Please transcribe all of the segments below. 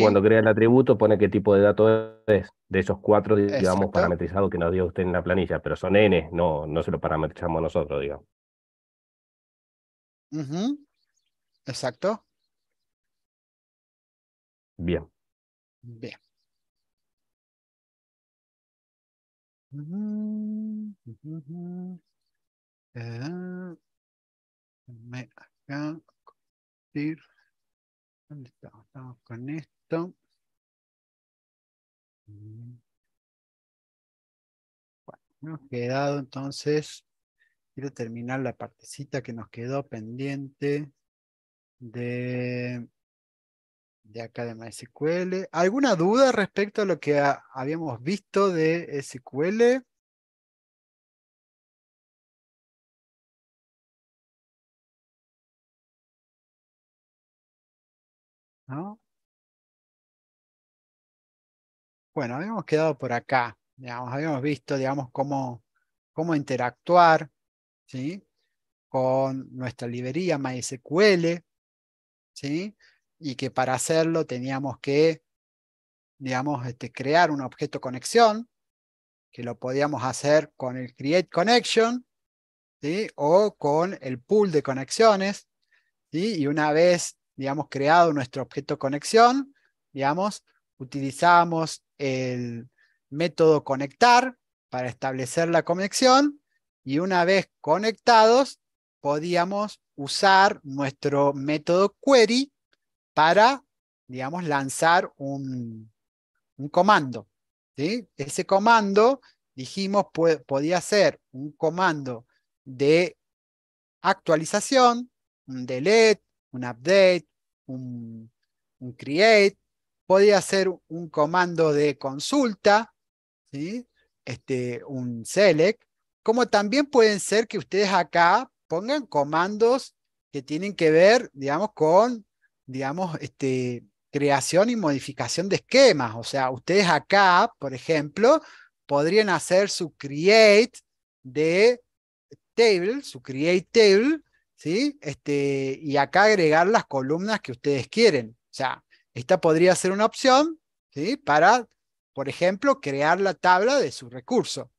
cuando crea el atributo pone qué tipo de datos es, de esos cuatro, digamos, parametrizados que nos dio usted en la planilla, pero son n, no, no se lo parametrizamos nosotros, digamos. Exacto. Bien. Bien. Eh, me acá ¿Dónde estamos? Estamos con esto. Mm. Bueno, hemos quedado entonces. Quiero terminar la partecita que nos quedó pendiente de, de acá de MySQL. ¿Alguna duda respecto a lo que habíamos visto de SQL? Bueno, habíamos quedado por acá, habíamos visto, digamos, cómo, interactuar, ¿sí? Con nuestra librería MySQL, ¿sí? Y que para hacerlo teníamos que, digamos, este, crear un objeto conexión, que lo podíamos hacer con el create connection, O con el pool de conexiones, Y una vez digamos, creado nuestro objeto conexión, digamos, utilizamos el método conectar para establecer la conexión y una vez conectados, podíamos usar nuestro método query para, digamos, lanzar un, comando. Ese comando, dijimos, podía ser un comando de actualización, un delete, un update, un, create, podía hacer un comando de consulta, este, un select, como también pueden ser que ustedes acá pongan comandos que tienen que ver, digamos, con, digamos, este, creación y modificación de esquemas. O sea, ustedes acá, por ejemplo, podrían hacer su create de table, su create table, este, y acá agregar las columnas que ustedes quieren. O sea, esta podría ser una opción, ¿sí? Para, por ejemplo, crear la tabla de su recurso,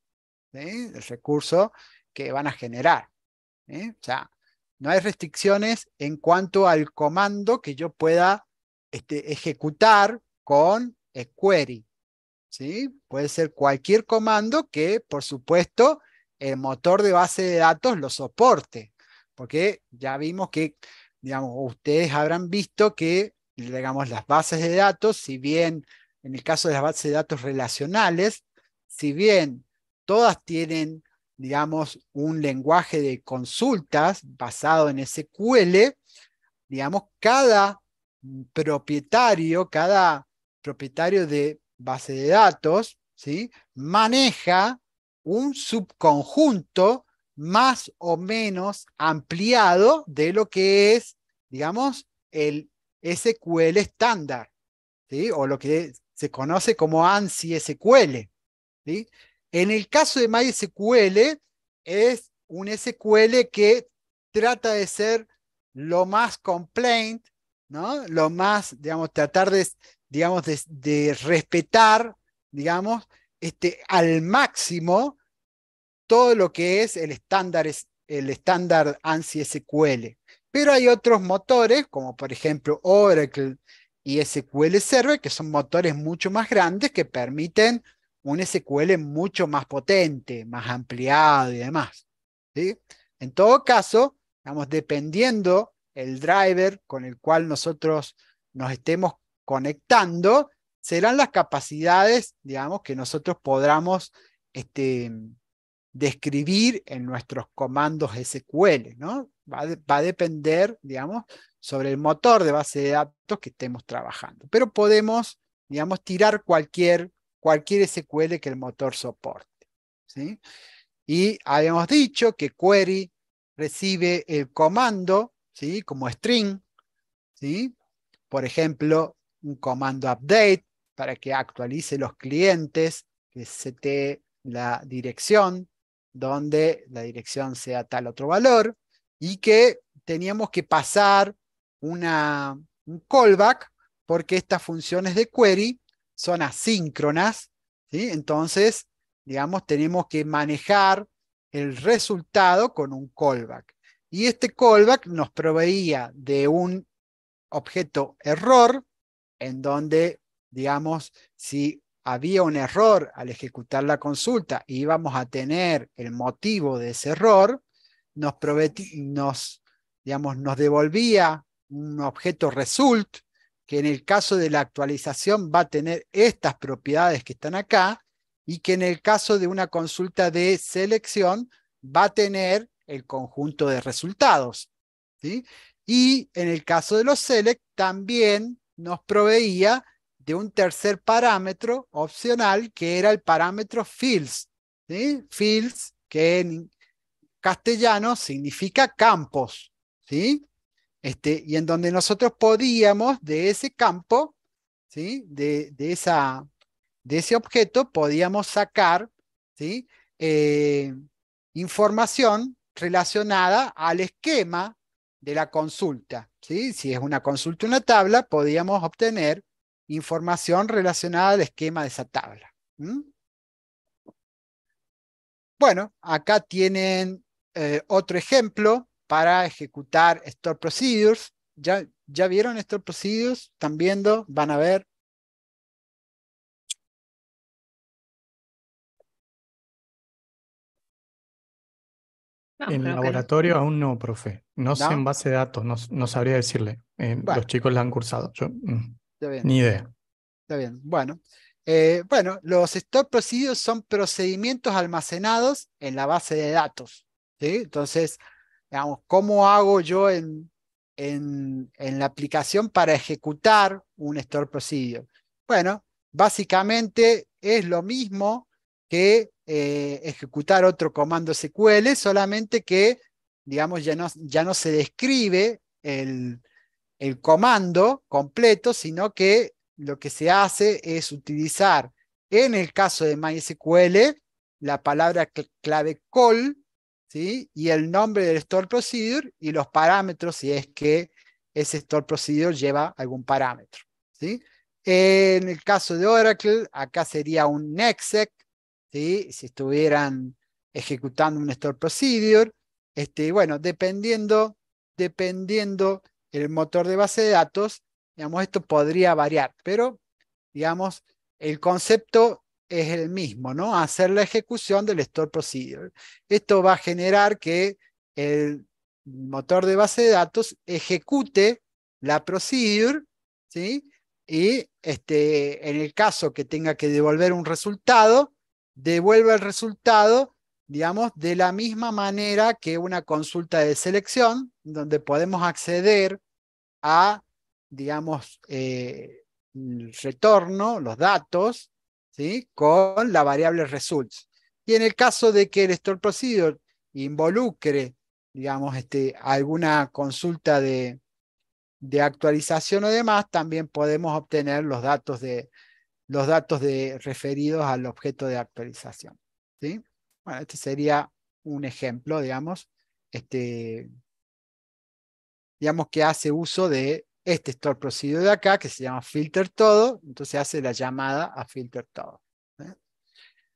El recurso que van a generar. O sea, no hay restricciones en cuanto al comando que yo pueda este, ejecutar con query. ¿sí? Puede ser cualquier comando que, por supuesto, el motor de base de datos lo soporte porque ya vimos que, digamos, ustedes habrán visto que, digamos, las bases de datos, si bien en el caso de las bases de datos relacionales, si bien todas tienen, digamos, un lenguaje de consultas basado en SQL, digamos, cada propietario, cada propietario de base de datos, ¿sí? maneja un subconjunto más o menos ampliado de lo que es, digamos, el SQL estándar, ¿sí? o lo que se conoce como ANSI SQL. ¿sí? En el caso de MySQL, es un SQL que trata de ser lo más complaint, ¿no? lo más, digamos, tratar de, digamos, de, de respetar, digamos, este, al máximo todo lo que es el estándar, el estándar ANSI SQL. Pero hay otros motores, como por ejemplo Oracle y SQL Server, que son motores mucho más grandes que permiten un SQL mucho más potente, más ampliado y demás. En todo caso, digamos, dependiendo el driver con el cual nosotros nos estemos conectando, serán las capacidades, digamos, que nosotros podamos este, describir en nuestros comandos SQL, ¿no? Va, a depender, digamos, sobre el motor de base de datos que estemos trabajando. Pero podemos, digamos, tirar cualquier, cualquier SQL que el motor soporte. Y habíamos dicho que query recibe el comando, ¿sí? Como string, ¿sí? Por ejemplo, un comando update para que actualice los clientes, que se te la dirección, donde la dirección sea tal otro valor y que teníamos que pasar un callback porque estas funciones de query son asíncronas, entonces, digamos, tenemos que manejar el resultado con un callback. Y este callback nos proveía de un objeto error, en donde, digamos, si había un error al ejecutar la consulta y íbamos a tener el motivo de ese error, nos, digamos, nos devolvía un objeto result que en el caso de la actualización va a tener estas propiedades que están acá y que en el caso de una consulta de selección va a tener el conjunto de resultados. Y en el caso de los select también nos proveía de un tercer parámetro opcional que era el parámetro fields. ¿sí? Fields, que en castellano significa campos. Este, y en donde nosotros podíamos de ese campo, de, de, esa, de ese objeto, podíamos sacar ¿sí? Eh, información relacionada al esquema de la consulta. ¿sí? Si es una consulta, una tabla, podíamos obtener información relacionada al esquema de esa tabla. Bueno, acá tienen eh, otro ejemplo para ejecutar Store Procedures. ¿Ya, ¿Ya vieron Store Procedures? ¿Están viendo? ¿Van a ver? En el laboratorio aún no, profe. No, sé en base de datos, no, sabría decirle. Eh, los chicos la han cursado. Mm bien. Ni idea. Está bien. Bueno. Eh, bueno, los store procedures son procedimientos almacenados en la base de datos. ¿sí? Entonces, digamos, ¿cómo hago yo en, en, la aplicación para ejecutar un store procedure? Bueno, básicamente es lo mismo que eh, ejecutar otro comando SQL, solamente que, digamos, ya no, ya no se describe el, el comando completo, sino que lo que se hace es utilizar, en el caso de MySQL, la palabra clave call ¿sí? y el nombre del store procedure y los parámetros si es que ese store procedure lleva algún parámetro. En el caso de Oracle, acá sería un exec, ¿sí? si estuvieran ejecutando un store procedure. Este, bueno, dependiendo, dependiendo el motor de base de datos, digamos, esto podría variar, pero, digamos, el concepto es el mismo, ¿no? Hacer la ejecución del store procedure. Esto va a generar que el motor de base de datos ejecute la procedure, ¿sí? Y este, en el caso que tenga que devolver un resultado, devuelva el resultado digamos, de la misma manera que una consulta de selección, donde podemos acceder a, digamos, eh, el retorno, los datos, ¿sí? con la variable results. Y en el caso de que el store procedure involucre, digamos, este, alguna consulta de, de actualización o demás, también podemos obtener los datos, de, los datos de, referidos al objeto de actualización. ¿sí? Bueno, este sería un ejemplo, digamos, este, digamos que hace uso de este store procedure de acá, que se llama filter todo, entonces hace la llamada a filter todo. ¿eh?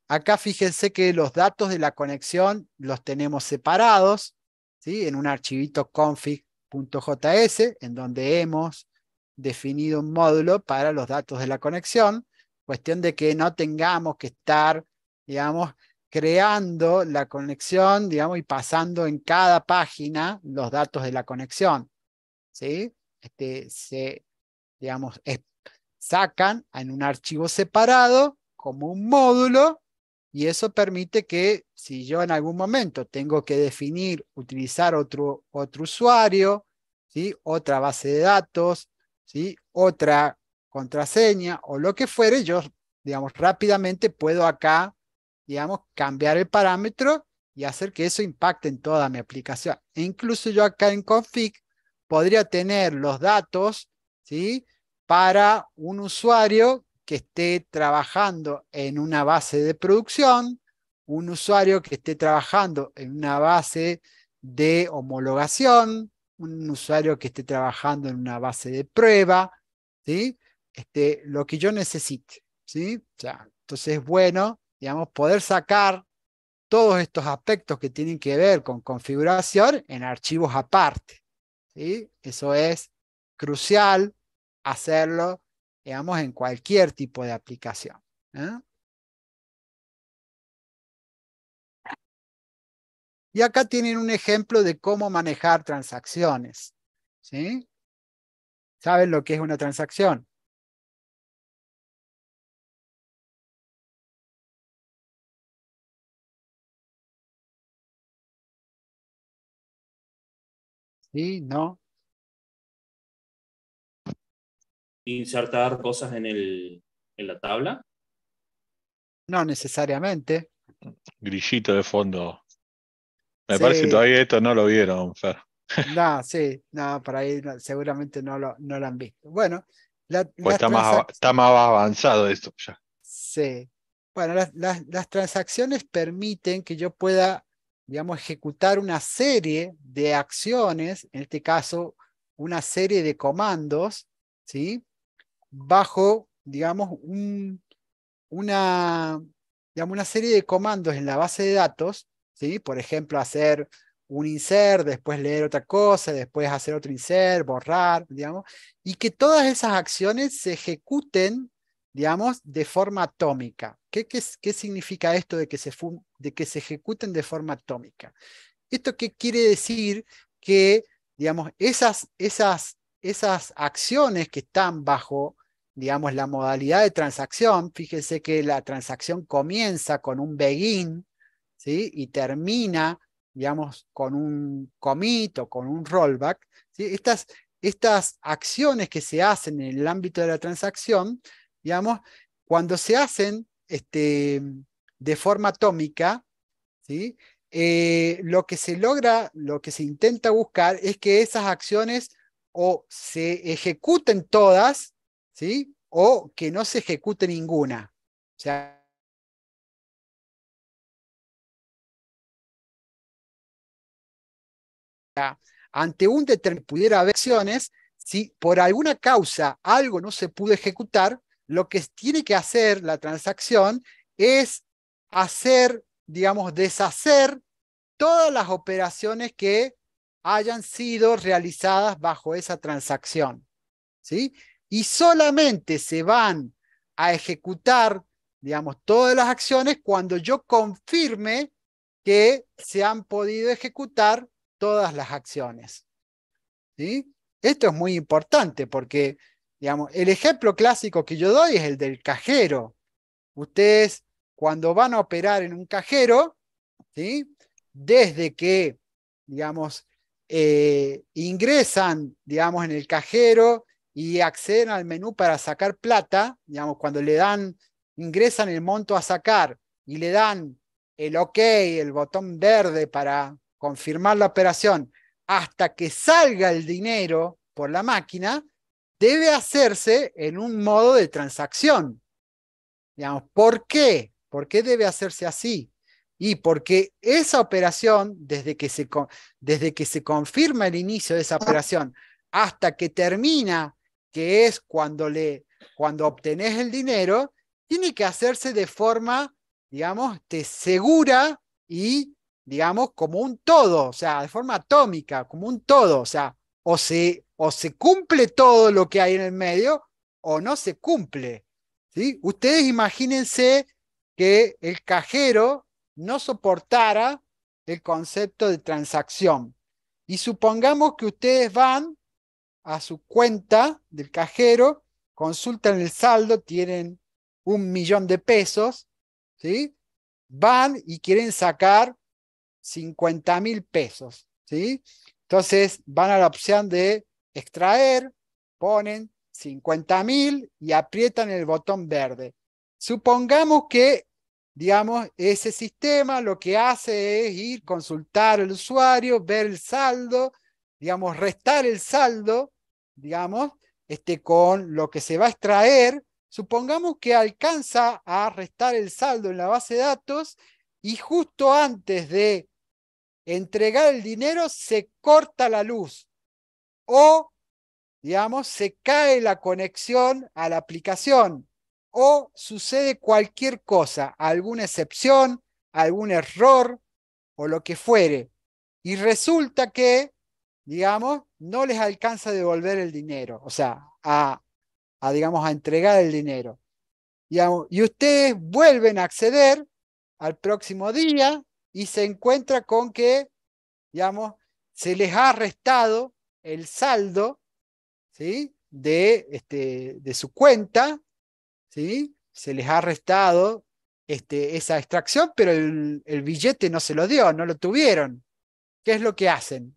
Acá fíjense que los datos de la conexión los tenemos separados, ¿sí? en un archivito config.js, en donde hemos definido un módulo para los datos de la conexión, cuestión de que no tengamos que estar, digamos, creando la conexión, digamos, y pasando en cada página los datos de la conexión. Este, se, digamos, sacan en un archivo separado como un módulo y eso permite que si yo en algún momento tengo que definir, utilizar otro, usuario, ¿sí? otra base de datos, ¿sí? otra contraseña o lo que fuere, yo, digamos, rápidamente puedo acá digamos, cambiar el parámetro y hacer que eso impacte en toda mi aplicación. E incluso yo acá en config podría tener los datos, ¿sí? Para un usuario que esté trabajando en una base de producción, un usuario que esté trabajando en una base de homologación, un usuario que esté trabajando en una base de prueba, ¿sí? Este, lo que yo necesite, ¿sí? O entonces es bueno digamos, poder sacar todos estos aspectos que tienen que ver con configuración en archivos aparte. Eso es crucial hacerlo, en cualquier tipo de aplicación. ¿eh? Y acá tienen un ejemplo de cómo manejar transacciones. ¿sí? ¿Saben lo que es una transacción? ¿No? ¿Insertar cosas en, en la tabla? No necesariamente. Grillito de fondo. Me parece que todavía esto no lo vieron, No, sí, no, por ahí seguramente no lo, no lo han visto. Bueno, pues está, más, avanzado esto ya. Sí. Bueno, las transacciones permiten que yo pueda digamos, ejecutar una serie de acciones, en este caso, una serie de comandos, ¿sí? Bajo, digamos, una, digamos, una serie de comandos en la base de datos, ¿sí? Por ejemplo, hacer un insert, después leer otra cosa, después hacer otro insert, borrar, digamos, y que todas esas acciones se ejecuten digamos, de forma atómica. ¿Qué, significa esto de que, se de que se ejecuten de forma atómica? ¿Esto qué quiere decir? Que, digamos, esas, esas, esas acciones que están bajo, digamos, la modalidad de transacción, fíjense que la transacción comienza con un begin, ¿sí? Y termina, digamos, con un commit o con un rollback, ¿sí? Estas, estas acciones que se hacen en el ámbito de la transacción digamos, cuando se hacen este, de forma atómica, eh, lo que se logra, lo que se intenta buscar es que esas acciones o se ejecuten todas, ¿sí? o que no se ejecute ninguna. O sea, ante un determinado pudiera haber acciones, si por alguna causa algo no se pudo ejecutar, lo que tiene que hacer la transacción es hacer, digamos, deshacer todas las operaciones que hayan sido realizadas bajo esa transacción. ¿sí? Y solamente se van a ejecutar, digamos, todas las acciones cuando yo confirme que se han podido ejecutar todas las acciones. ¿sí? Esto es muy importante porque el ejemplo clásico que yo doy es el del cajero. Ustedes, cuando van a operar en un cajero, ¿sí? desde que, digamos, eh, ingresan, digamos, en el cajero y acceden al menú para sacar plata, digamos, cuando le dan, ingresan el monto a sacar y le dan el OK, el botón verde para confirmar la operación, hasta que salga el dinero por la máquina, debe hacerse en un modo de transacción. ¿por qué? ¿Por qué debe hacerse así? Y porque esa operación, desde que se, desde que se confirma el inicio de esa ah. operación hasta que termina, que es cuando, le, cuando obtenés el dinero, tiene que hacerse de forma, digamos, segura y, digamos, como un todo, o sea, de forma atómica, como un todo, o sea, o se o se cumple todo lo que hay en el medio o no se cumple. ¿sí? Ustedes imagínense que el cajero no soportara el concepto de transacción. Y supongamos que ustedes van a su cuenta del cajero, consultan el saldo, tienen un millón de pesos, ¿sí? Van y quieren sacar 50 mil pesos, ¿sí? Entonces van a la opción de extraer, ponen 50.000 y aprietan el botón verde. Supongamos que, digamos, ese sistema lo que hace es ir, consultar al usuario, ver el saldo, digamos, restar el saldo, digamos, este, con lo que se va a extraer. Supongamos que alcanza a restar el saldo en la base de datos y justo antes de entregar el dinero se corta la luz o, digamos, se cae la conexión a la aplicación o sucede cualquier cosa, alguna excepción, algún error o lo que fuere. Y resulta que, digamos, no les alcanza a devolver el dinero, o sea, a, digamos, a entregar el dinero. y ustedes vuelven a acceder al próximo día y se encuentra con que, digamos, se les ha arrestado el saldo ¿sí? de, este, de su cuenta, ¿sí? se les ha restado este, esa extracción, pero el, billete no se lo dio, no lo tuvieron. ¿Qué es lo que hacen?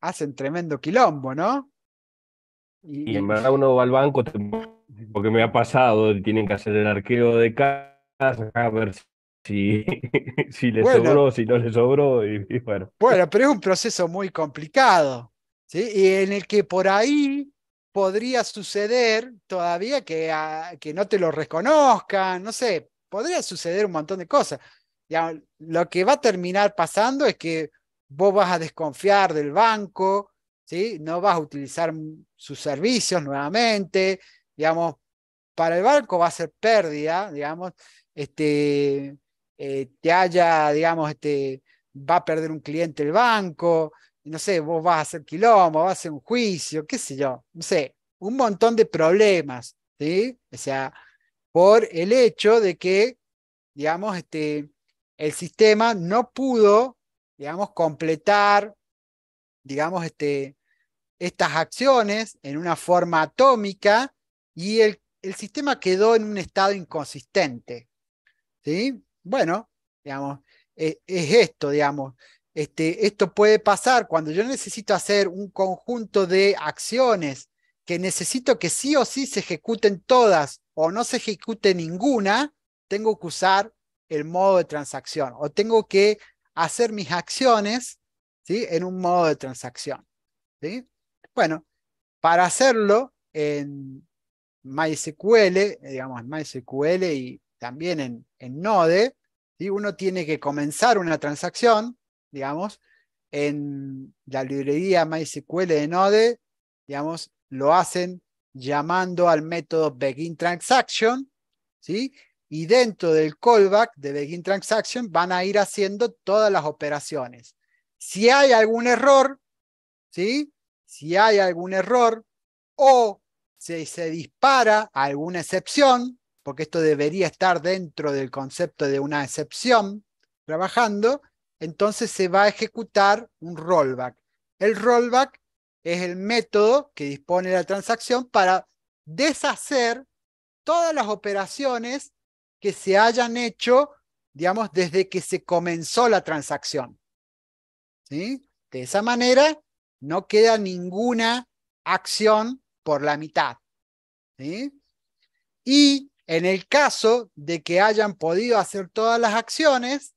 Hacen tremendo quilombo, ¿no? Y, en verdad uno va al banco, porque me ha pasado, tienen que hacer el arqueo de casa, a ver si, si le sobró, si no le sobró, y, bueno. Bueno, pero es un proceso muy complicado, ¿sí? Y en el que por ahí podría suceder todavía que, ah, que no te lo reconozcan, no sé, podría suceder un montón de cosas. lo que va a terminar pasando es que vos vas a desconfiar del banco, ¿sí? no vas a utilizar sus servicios nuevamente, digamos, para el barco va a ser pérdida, digamos, este, te eh, haya, digamos, este, va a perder un cliente el banco, no sé, vos vas a hacer quilombo, vas a hacer un juicio, qué sé yo, no sé, un montón de problemas, ¿sí? O sea, por el hecho de que, digamos, este, el sistema no pudo, digamos, completar, digamos, este, estas acciones en una forma atómica y el, sistema quedó en un estado inconsistente. ¿sí? Bueno, digamos, eh, es esto, digamos. Este, esto puede pasar cuando yo necesito hacer un conjunto de acciones que necesito que sí o sí se ejecuten todas o no se ejecute ninguna, tengo que usar el modo de transacción o tengo que hacer mis acciones ¿sí? en un modo de transacción. Bueno, para hacerlo en, MySQL, eh, digamos, MySQL y también en, Node, si uno tiene que comenzar una transacción, digamos, en la librería MySQL de Node, digamos, lo hacen llamando al método BeginTransaction, ¿sí? Y dentro del callback de BeginTransaction van a ir haciendo todas las operaciones. Si hay algún error, ¿sí? Si hay algún error o se, se dispara alguna excepción, porque esto debería estar dentro del concepto de una excepción trabajando, entonces se va a ejecutar un rollback. El rollback es el método que dispone la transacción para deshacer todas las operaciones que se hayan hecho, digamos, desde que se comenzó la transacción. De esa manera, no queda ninguna acción por la mitad. Y en el caso de que hayan podido hacer todas las acciones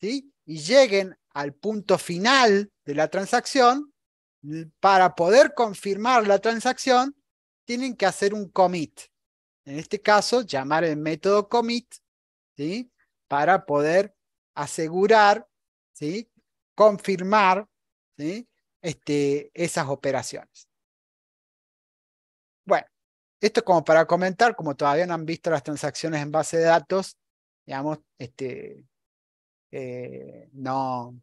¿sí? y lleguen al punto final de la transacción, para poder confirmar la transacción, tienen que hacer un commit. En este caso, llamar el método commit ¿sí? para poder asegurar, ¿sí? confirmar este, esas operaciones. Esto como para comentar, como todavía no han visto las transacciones en base de datos, digamos, este, eh, no,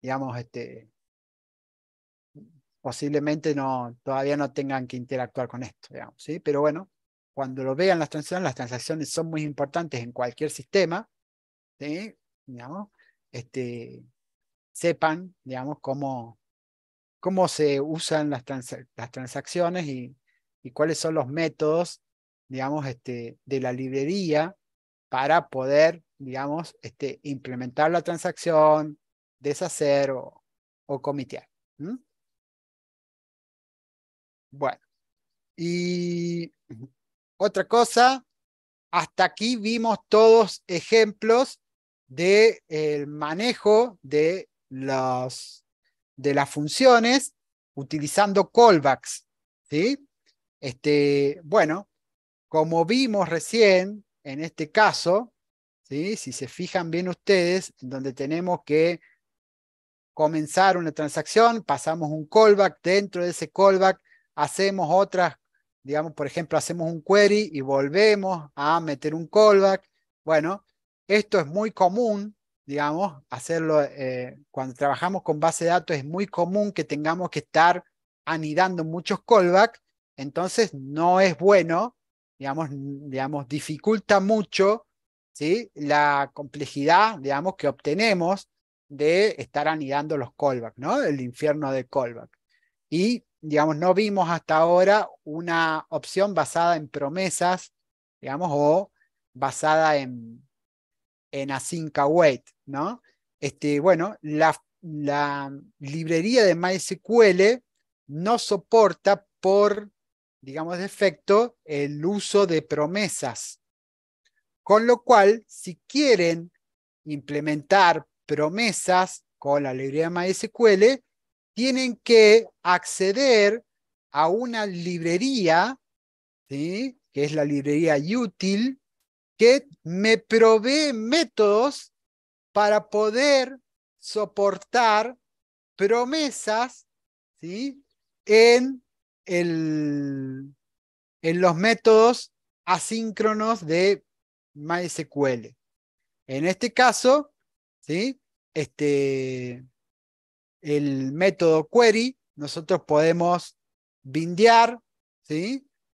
digamos, este, posiblemente no, todavía no tengan que interactuar con esto, digamos, ¿sí? Pero bueno, cuando lo vean las transacciones, las transacciones son muy importantes en cualquier sistema, ¿sí? Digamos, este, sepan, digamos, cómo, cómo se usan las, las transacciones y y cuáles son los métodos, digamos, este, de la librería para poder, digamos, este, implementar la transacción, deshacer o, comitear. Bueno, y otra cosa, hasta aquí vimos todos ejemplos del manejo de, los, de las funciones utilizando callbacks. ¿sí? Este, bueno, como vimos recién, en este caso, ¿sí? si se fijan bien ustedes, donde tenemos que comenzar una transacción, pasamos un callback, dentro de ese callback hacemos otras, digamos, por ejemplo, hacemos un query y volvemos a meter un callback. Bueno, esto es muy común, digamos, hacerlo eh, cuando trabajamos con base de datos, es muy común que tengamos que estar anidando muchos callbacks entonces no es bueno, digamos, dificulta mucho ¿sí? la complejidad digamos, que obtenemos de estar anidando los callbacks, ¿no? el infierno de callback. Y digamos, no vimos hasta ahora una opción basada en promesas, digamos, o basada en, en async await, ¿no? Este, bueno, la, la librería de MySQL no soporta por digamos, de efecto el uso de promesas. Con lo cual, si quieren implementar promesas con la librería MySQL, tienen que acceder a una librería, ¿sí? que es la librería útil, que me provee métodos para poder soportar promesas ¿sí? en en los métodos asíncronos de MySQL. En este caso, ¿sí? este, el método query, nosotros podemos bindear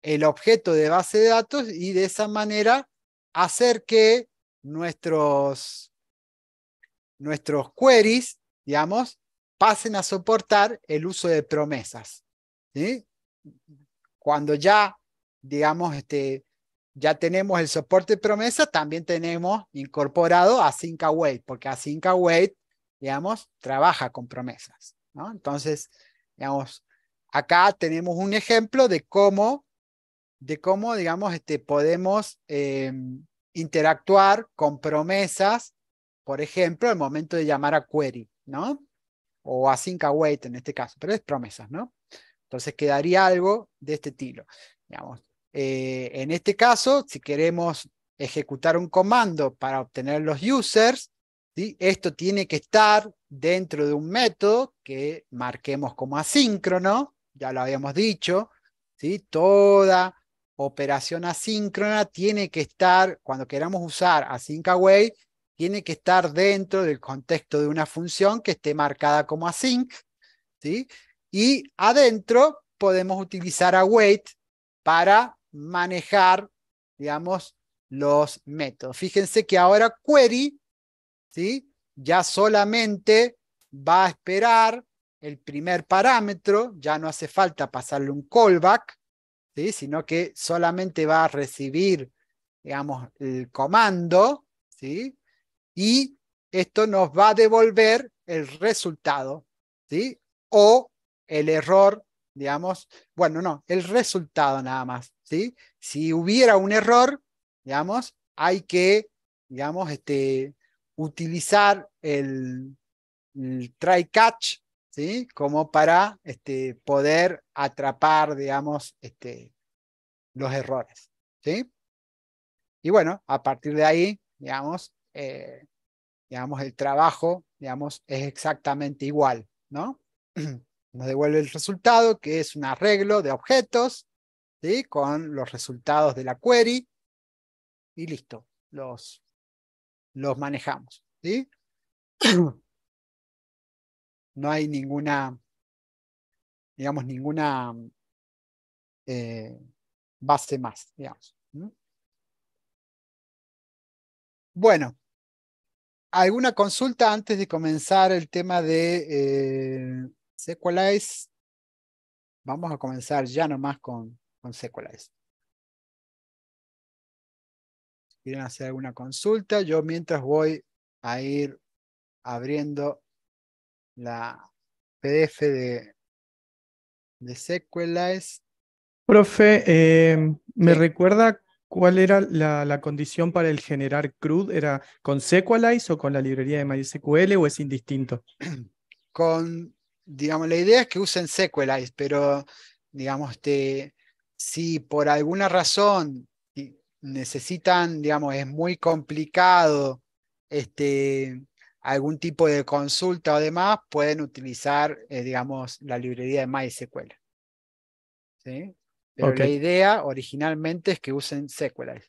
el objeto de base de datos y de esa manera hacer que nuestros, nuestros queries, digamos, pasen a soportar el uso de promesas. ¿sí? cuando ya, digamos, este, ya tenemos el soporte promesa, también tenemos incorporado a await, porque a await, digamos, trabaja con promesas. ¿no? Entonces, digamos, acá tenemos un ejemplo de cómo, de cómo digamos, este, podemos em, interactuar con promesas, por ejemplo, al momento de llamar a query, ¿no? O a await en este caso, pero es promesas, ¿no? Entonces quedaría algo de este estilo. Eh, en este caso, si queremos ejecutar un comando para obtener los users, ¿sí? esto tiene que estar dentro de un método que marquemos como asíncrono, ya lo habíamos dicho, ¿sí? toda operación asíncrona tiene que estar, cuando queramos usar async away, tiene que estar dentro del contexto de una función que esté marcada como async, ¿sí? Y adentro podemos utilizar await para manejar, digamos, los métodos. Fíjense que ahora query, ¿sí? Ya solamente va a esperar el primer parámetro, ya no hace falta pasarle un callback, ¿sí? sino que solamente va a recibir, digamos, el comando, ¿sí? Y esto nos va a devolver el resultado, ¿sí? O el error, digamos, bueno, no, el resultado nada más, ¿sí? Si hubiera un error, digamos, hay que, digamos, este, utilizar el, try catch, ¿sí? Como para este, poder atrapar, digamos, este, los errores, ¿sí? Y bueno, a partir de ahí, digamos, eh, digamos, el trabajo, digamos, es exactamente igual, ¿no? Nos devuelve el resultado, que es un arreglo de objetos ¿sí? con los resultados de la query. Y listo, los, los manejamos. No hay ninguna, digamos, ninguna eh, base más, digamos. Bueno, ¿alguna consulta antes de comenzar el tema de eh, SQLize, Vamos a comenzar ya nomás con, con Si Quieren hacer alguna consulta, yo mientras voy a ir abriendo la PDF de, de Sequelize. Profe, eh, ¿me recuerda cuál era la, condición para el generar CRUD? ¿Era con SQLize o con la librería de MySQL o es indistinto? Con digamos, la idea es que usen Sequelize, pero, digamos, este, si por alguna razón necesitan, digamos, es muy complicado este, algún tipo de consulta o demás, pueden utilizar, eh, digamos, la librería de MySQL. ¿Sí? Pero la idea originalmente es que usen Sequelize.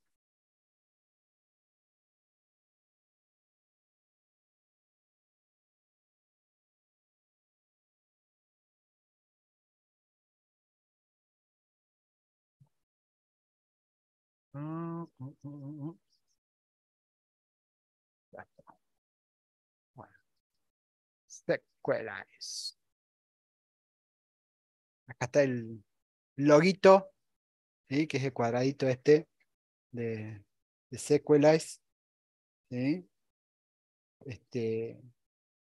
Mm, mm, mm, Sequelize Acá está el loguito, que es el cuadradito este de, Sequelize. Este,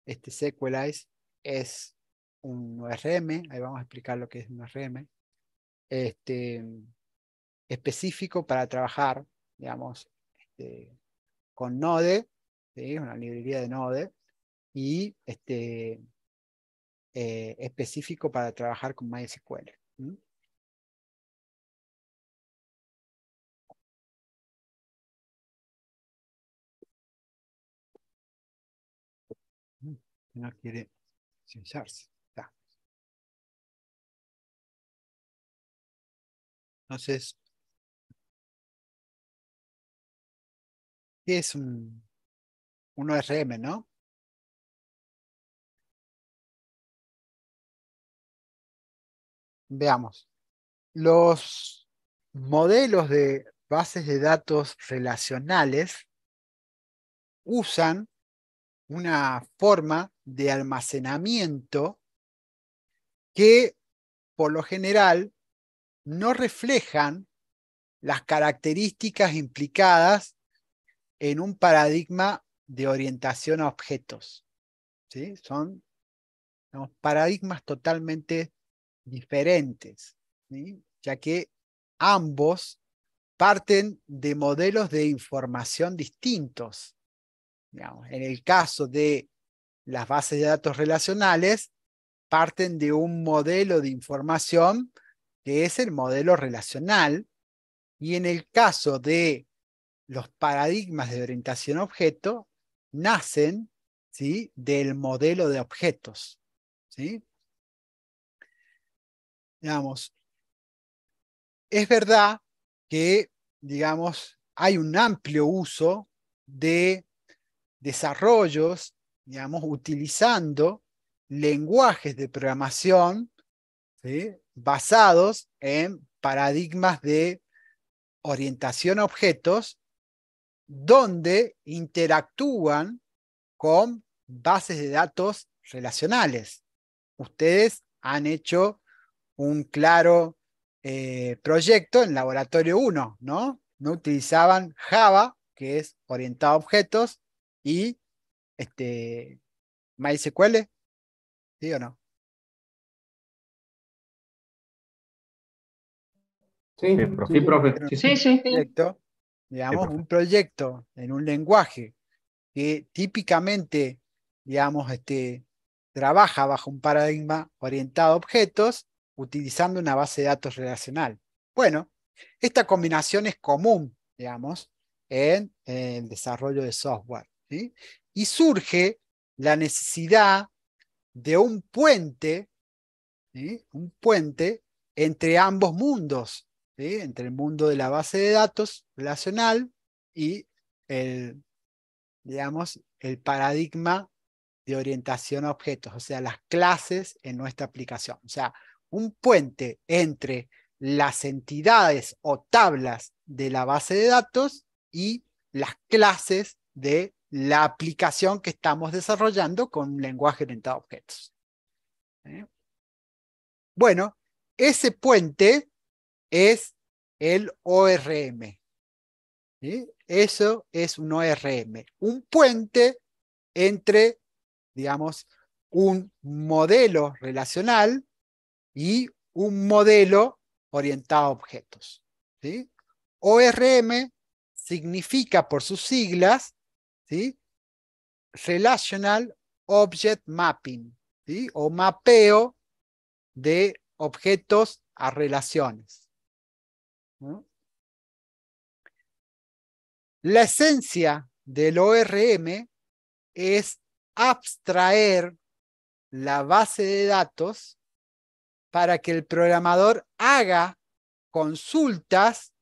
este Sequelize es un ORM, ahí vamos a explicar lo que es un ORM. Este, específico para trabajar, digamos, este, con Node, una librería de Node, y este, eh, específico para trabajar con MySQL. No quiere Entonces, es un, un ORM, ¿no? Veamos. Los modelos de bases de datos relacionales usan una forma de almacenamiento que por lo general no reflejan las características implicadas en un paradigma de orientación a objetos. ¿sí? Son paradigmas totalmente diferentes, ya que ambos parten de modelos de información distintos. en el caso de las bases de datos relacionales, parten de un modelo de información que es el modelo relacional, y en el caso de los paradigmas de orientación a objeto nacen ¿sí? del modelo de objetos. ¿sí? Digamos, es verdad que, digamos, hay un amplio uso de desarrollos, digamos, utilizando lenguajes de programación basados en paradigmas de orientación a objetos donde interactúan con bases de datos relacionales. Ustedes han hecho un claro eh, proyecto en Laboratorio 1, ¿no? No utilizaban Java, que es orientado a objetos, y este, MySQL, ¿sí o no? Sí, sí, Sí, Sí, sí, sí digamos, un proyecto en un lenguaje que típicamente, digamos, este, trabaja bajo un paradigma orientado a objetos utilizando una base de datos relacional. Bueno, esta combinación es común, digamos, en, el desarrollo de software. Y surge la necesidad de un puente, un puente entre ambos mundos, entre el mundo de la base de datos relacional y el, el paradigma de orientación a objetos, o sea, las clases en nuestra aplicación. O sea, un puente entre las entidades o tablas de la base de datos y las clases de la aplicación que estamos desarrollando con un lenguaje orientado a objetos. Bueno, ese puente es el ORM. Eso es un ORM, un puente entre, digamos, un modelo relacional y un modelo orientado a objetos. ORM significa por sus siglas ¿sí? Relational Object Mapping o mapeo de objetos a relaciones. La esencia del ORM es abstraer la base de datos para que el programador haga consultas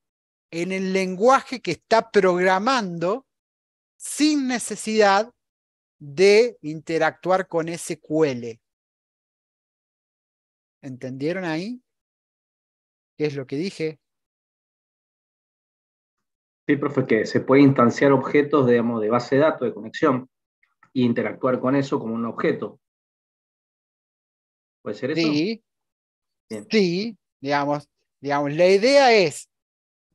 en el lenguaje que está programando sin necesidad de interactuar con SQL. ¿Entendieron ahí? ¿Qué es lo que dije? Sí, profe, que se puede instanciar objetos, digamos, de base de datos, de conexión, e interactuar con eso como un objeto. ¿Puede ser eso? Sí. Sí, digamos, digamos, la idea es,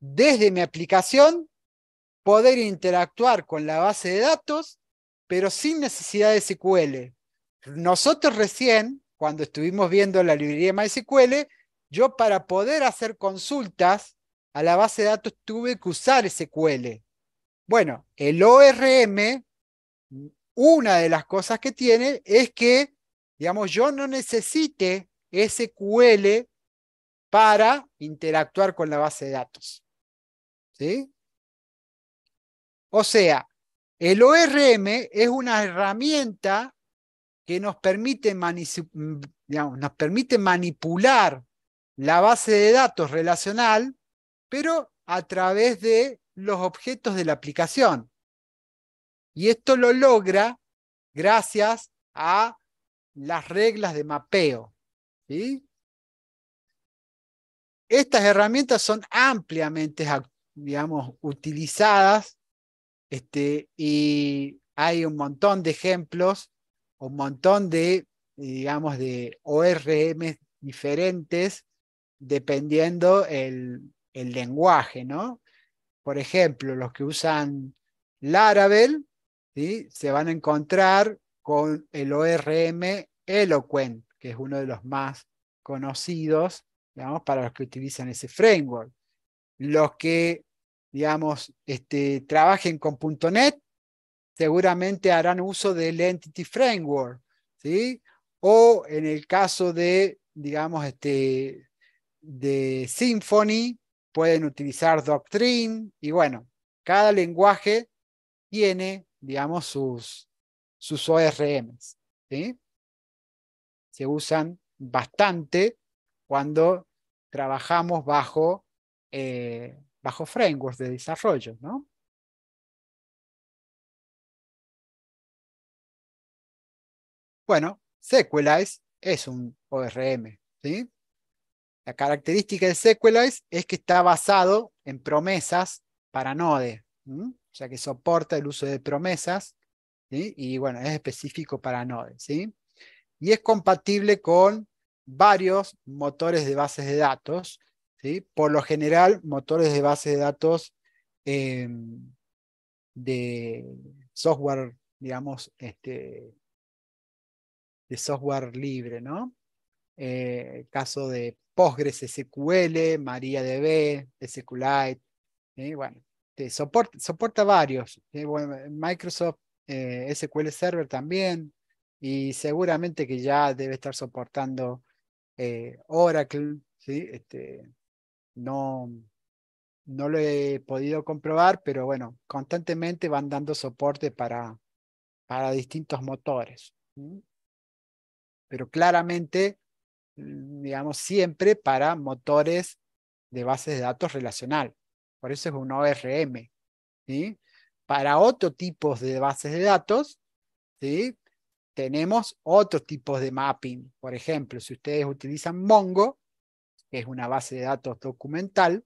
desde mi aplicación, poder interactuar con la base de datos, pero sin necesidad de SQL. Nosotros recién, cuando estuvimos viendo la librería MySQL, yo para poder hacer consultas a la base de datos tuve que usar SQL. Bueno, el ORM, una de las cosas que tiene es que, digamos, yo no necesite SQL para interactuar con la base de datos. ¿Sí? O sea, el ORM es una herramienta que nos permite, nos permite manipular la base de datos relacional pero a través de los objetos de la aplicación. Y esto lo logra gracias a las reglas de mapeo. Estas herramientas son ampliamente utilizadas este, y hay un montón de ejemplos, un montón de, digamos, de ORM diferentes dependiendo el, el lenguaje, ¿no? Por ejemplo, los que usan Laravel ¿sí? se van a encontrar con el ORM Eloquent, que es uno de los más conocidos, digamos, para los que utilizan ese framework. Los que, digamos, este, trabajen con .NET seguramente harán uso del Entity Framework, ¿sí? O en el caso de, digamos, este, de Symfony, pueden utilizar Doctrine y bueno, cada lenguaje tiene, digamos, sus, sus ORMs. ¿sí? Se usan bastante cuando trabajamos bajo, eh, bajo frameworks de desarrollo, ¿no? Bueno, Sequelize es un ORM, ¿sí? La característica de Sequelize es que está basado en promesas para Node, O sea, que soporta el uso de promesas y bueno, es específico para Node. ¿sí? Y es compatible con varios motores de bases de datos, ¿sí? por lo general motores de bases de datos em, de software, digamos, este, de software libre, ¿no? Eh, caso de Postgres SQL, MariaDB, SQLite, bueno, soporta, varios. Microsoft eh, SQL Server también, y seguramente que ya debe estar soportando eh, Oracle, Este, no, no lo he podido comprobar, pero bueno, constantemente van dando soporte para, para distintos motores. Pero claramente Mm, digamos, siempre para motores de bases de datos relacional. Por eso es un ORM. Para otro tipo de bases de datos, ¿sí? tenemos otros tipos de mapping. Por ejemplo, si ustedes utilizan Mongo, que es una base de datos documental,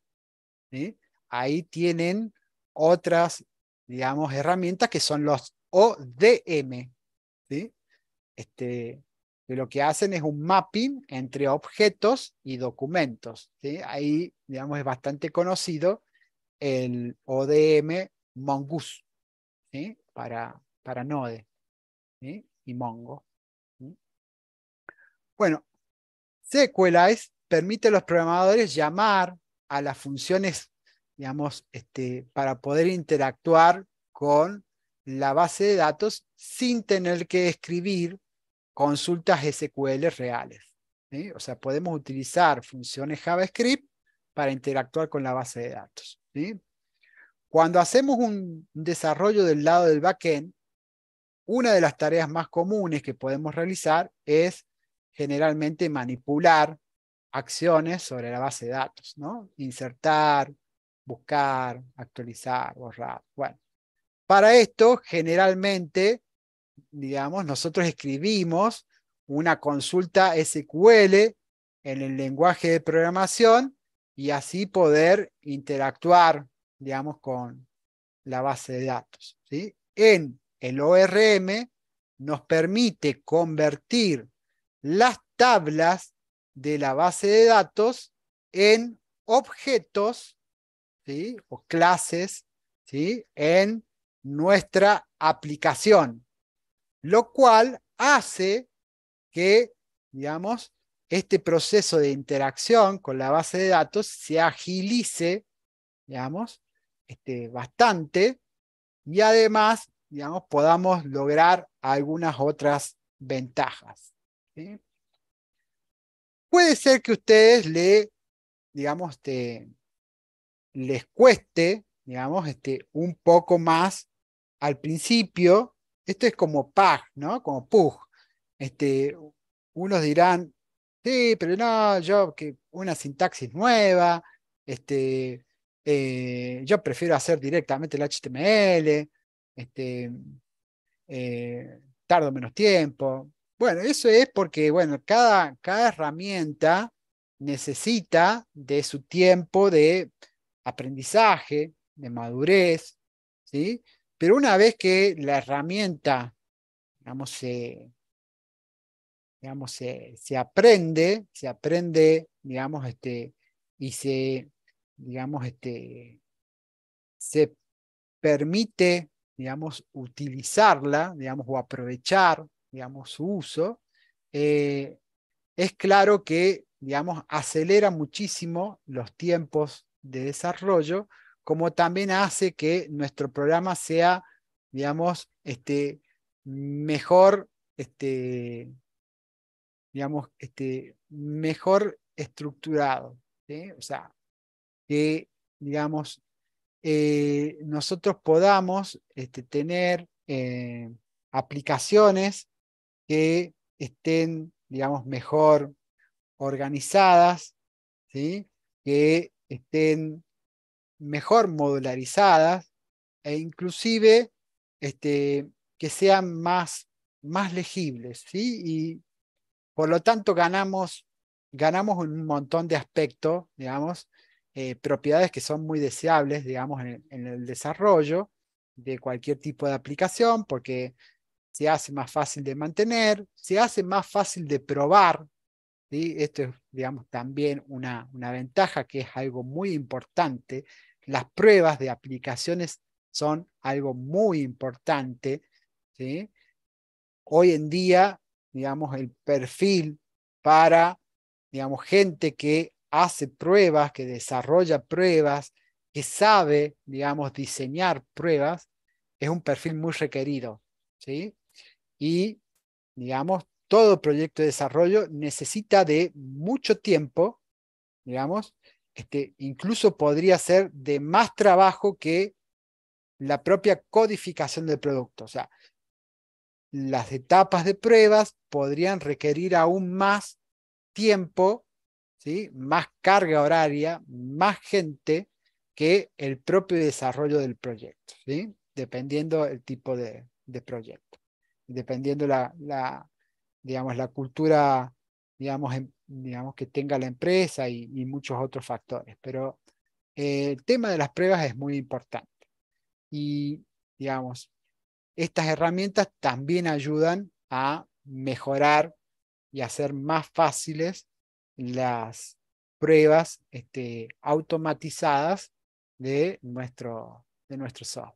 ahí tienen otras, digamos, herramientas que son los ODM. Este, que lo que hacen es un mapping entre objetos y documentos. Ahí, digamos, es bastante conocido el ODM Mongoose para, Node y Mongo. Bueno, SQLize permite a los programadores llamar a las funciones, digamos, este, para poder interactuar con la base de datos sin tener que escribir consultas SQL reales. O sea, podemos utilizar funciones JavaScript para interactuar con la base de datos. Cuando hacemos un desarrollo del lado del backend, una de las tareas más comunes que podemos realizar es generalmente manipular acciones sobre la base de datos, ¿no? Insertar, buscar, actualizar, borrar. Bueno, para esto generalmente digamos, nosotros escribimos una consulta SQL en el lenguaje de programación y así poder interactuar, digamos, con la base de datos. ¿sí? En el ORM nos permite convertir las tablas de la base de datos en objetos ¿sí? o clases ¿sí? en nuestra aplicación lo cual hace que, digamos, este proceso de interacción con la base de datos se agilice, digamos, este, bastante y además, digamos, podamos lograr algunas otras ventajas. ¿sí? Puede ser que ustedes le, este, les cueste, digamos, este, un poco más al principio, esto es como pag, ¿no? Como pug. Este, unos dirán, sí, pero no, yo que una sintaxis nueva, este, eh, yo prefiero hacer directamente el HTML, este, eh, tardo menos tiempo. Bueno, eso es porque, bueno, cada, cada herramienta necesita de su tiempo de aprendizaje, de madurez, ¿sí? Pero una vez que la herramienta, se, aprende, se aprende, digamos, este, y se, este, se permite, digamos, utilizarla, digamos, o aprovechar, su uso, eh, es claro que, digamos, acelera muchísimo los tiempos de desarrollo como también hace que nuestro programa sea, digamos, este, mejor, este, digamos, este, mejor estructurado. O sea, que, digamos, eh, nosotros podamos este, tener eh, aplicaciones que estén, digamos, mejor organizadas, ¿sí? que estén mejor modularizadas e inclusive este, que sean más, más legibles. ¿sí? Y por lo tanto ganamos, ganamos un montón de aspectos, digamos, eh, propiedades que son muy deseables, digamos, en el desarrollo de cualquier tipo de aplicación, porque se hace más fácil de mantener, se hace más fácil de probar, esto es, digamos, también una, una ventaja que es algo muy importante. Las pruebas de aplicaciones son algo muy importante. ¿sí? Hoy en día, digamos, el perfil para, digamos, gente que hace pruebas, que desarrolla pruebas, que sabe, digamos, diseñar pruebas, es un perfil muy requerido. ¿sí? Y, digamos, todo proyecto de desarrollo necesita de mucho tiempo, digamos, este, incluso podría ser de más trabajo que la propia codificación del producto. O sea, las etapas de pruebas podrían requerir aún más tiempo, ¿sí? más carga horaria, más gente que el propio desarrollo del proyecto, ¿sí? dependiendo el tipo de, proyecto, dependiendo la, la, digamos, la cultura, digamos, em, digamos que tenga la empresa y, muchos otros factores. Pero eh, el tema de las pruebas es muy importante. Y, digamos, estas herramientas también ayudan a mejorar y hacer más fáciles las pruebas este, automatizadas de nuestro, de nuestro software.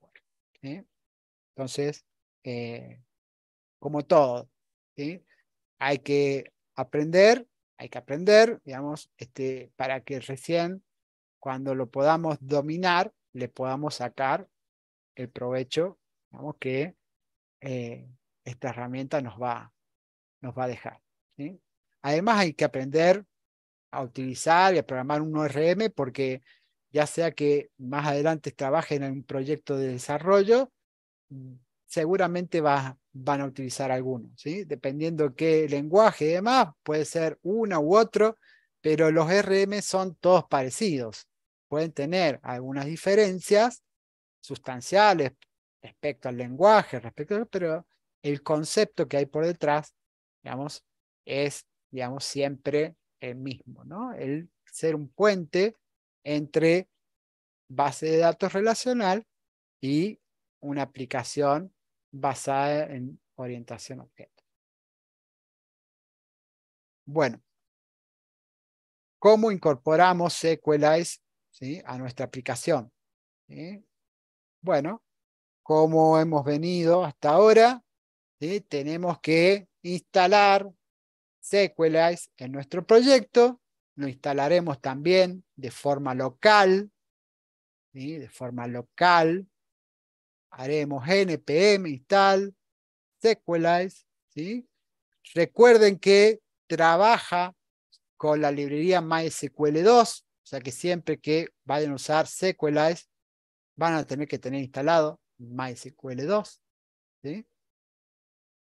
Entonces, eh, como todo, ¿sí? hay que aprender, hay que aprender, digamos, este, para que recién cuando lo podamos dominar, le podamos sacar el provecho digamos, que eh, esta herramienta nos va, nos va a dejar. Además hay que aprender a utilizar y a programar un ORM porque ya sea que más adelante trabajen en un proyecto de desarrollo, mm, seguramente va, van a utilizar algunos, ¿sí? Dependiendo qué lenguaje y demás, puede ser uno u otro, pero los RM son todos parecidos. Pueden tener algunas diferencias sustanciales respecto al lenguaje, respecto pero el concepto que hay por detrás, digamos, es, digamos, siempre el mismo, ¿no? El ser un puente entre base de datos relacional y una aplicación basada en orientación objeto. Bueno, ¿cómo incorporamos SQLize a nuestra aplicación? Bueno, como hemos venido hasta ahora, tenemos que instalar SQLize en nuestro proyecto, lo instalaremos también de forma local, de forma local, haremos npm install sequelize, ¿sí? Recuerden que trabaja con la librería MySQL2, o sea que siempre que vayan a usar sequelize van a tener que tener instalado MySQL2,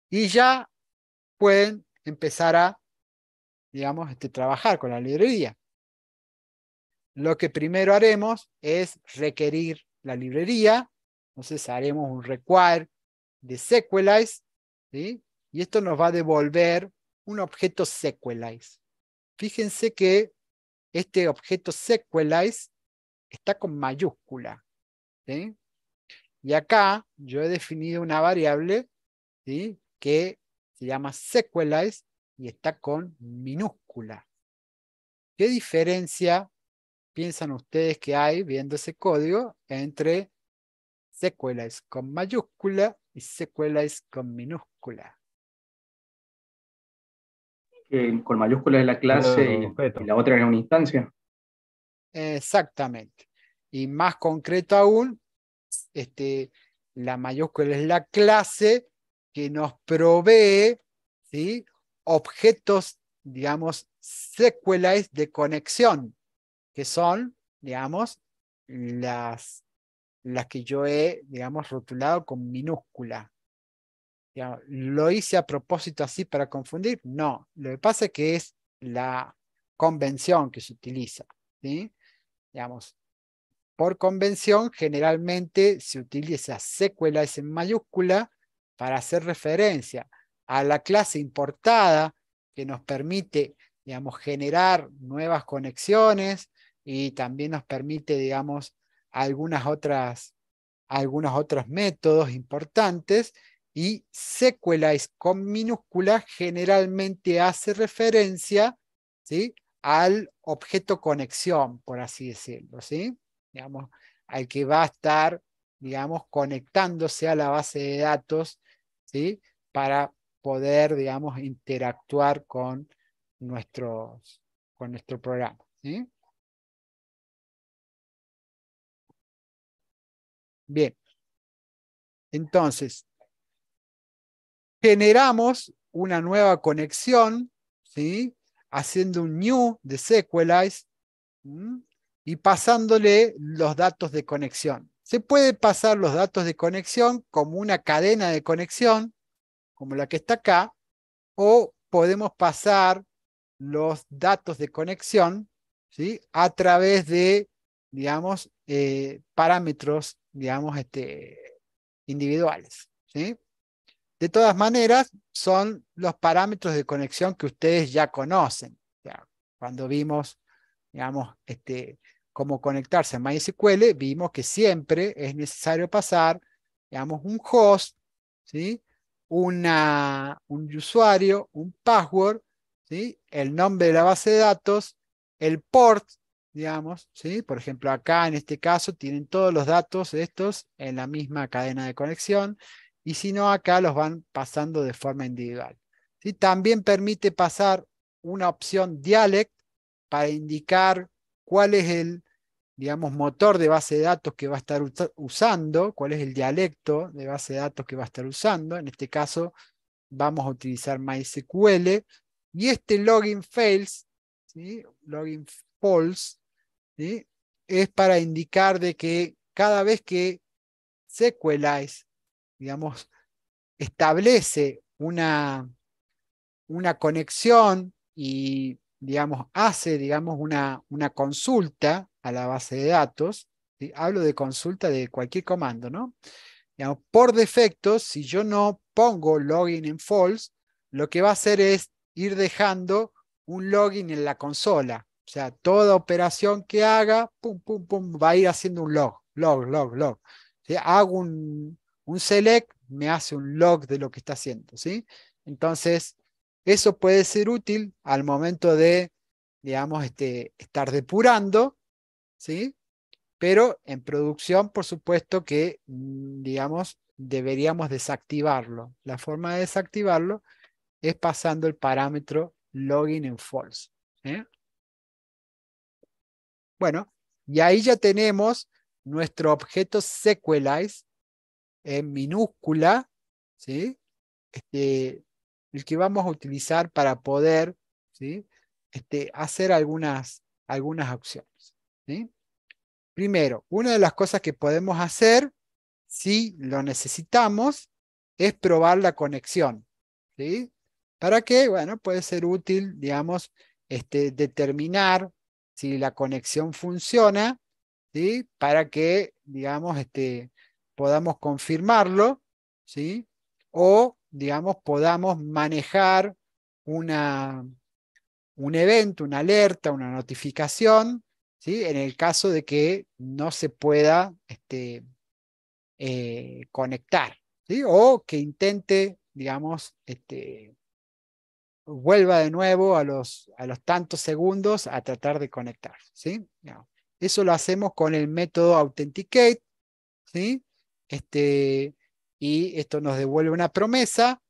Y ya pueden empezar a, digamos, este, trabajar con la librería. Lo que primero haremos es requerir la librería, entonces haremos un require de SQLize y esto nos va a devolver un objeto SQLize. Fíjense que este objeto SQLize está con mayúscula. Y acá yo he definido una variable que se llama SQLize y está con minúscula. ¿Qué diferencia piensan ustedes que hay viendo ese código entre Secuela es con mayúscula y secuela es con minúscula. con mayúscula es la clase y, la otra es una instancia. Exactamente. Y más concreto aún, este, la mayúscula es la clase que nos provee ¿sí? objetos, digamos, secuelas de conexión, que son, digamos, las las que yo he, digamos, rotulado con minúscula. ¿Lo hice a propósito así para confundir? No, lo que pasa es que es la convención que se utiliza. Digamos, por convención, generalmente se utiliza secuela es en mayúscula para hacer referencia a la clase importada que nos permite, digamos, generar nuevas conexiones y también nos permite, digamos, algunas otras, algunos otros métodos importantes y sequelize con minúscula generalmente hace referencia ¿sí? al objeto conexión, por así decirlo, ¿sí? digamos, al que va a estar digamos, conectándose a la base de datos ¿sí? para poder digamos, interactuar con, nuestros, con nuestro programa. ¿sí? Bien. Entonces, generamos una nueva conexión, ¿sí? haciendo un new de SQLize y pasándole los datos de conexión. Se puede pasar los datos de conexión como una cadena de conexión, como la que está acá, o podemos pasar los datos de conexión ¿sí? a través de digamos, eh, parámetros, digamos, este, individuales. ¿sí? De todas maneras, son los parámetros de conexión que ustedes ya conocen. cuando vimos, digamos, este, cómo conectarse a MySQL, vimos que siempre es necesario pasar, digamos, un host, ¿sí? Una, un usuario, un password, ¿sí? el nombre de la base de datos, el port digamos, ¿sí? Por ejemplo, acá en este caso tienen todos los datos estos en la misma cadena de conexión y si no, acá los van pasando de forma individual. También permite pasar una opción dialect para indicar cuál es el, digamos, motor de base de datos que va a estar usando, cuál es el dialecto de base de datos que va a estar usando. En este caso, vamos a utilizar MySQL y este login fails, login false, es para indicar de que cada vez que SQLize digamos, establece una, conexión y, digamos, hace, digamos, una, una consulta a la base de datos, hablo de consulta de cualquier comando, ¿no? por defecto, si yo no pongo login en false, lo que va a hacer es ir dejando un login en la consola. O sea, toda operación que haga, pum, pum, pum, va a ir haciendo un log, log, log, log. Si Hago un, select, me hace un log de lo que está haciendo, ¿sí? Entonces, eso puede ser útil al momento de, digamos, este, estar depurando, ¿sí? Pero en producción, por supuesto que, mm, digamos, deberíamos desactivarlo. La forma de desactivarlo es pasando el parámetro login en false. Bueno, y ahí ya tenemos nuestro objeto sequelize en minúscula, ¿sí? Este, el que vamos a utilizar para poder este, hacer algunas, algunas opciones Primero, una de las cosas que podemos hacer, si lo necesitamos, es probar la conexión. ¿sí? Para que, bueno, puede ser útil, digamos, este, determinar si la conexión funciona, para que, digamos, este, podamos confirmarlo, ¿sí? o, digamos, podamos manejar una, un evento, una alerta, una notificación, ¿sí? en el caso de que no se pueda este, eh, conectar, o que intente, digamos, este, vuelva de nuevo a los, a los tantos segundos a tratar de conectar. ¿sí? Eso lo hacemos con el método Authenticate. ¿sí? Este, y esto nos devuelve una promesa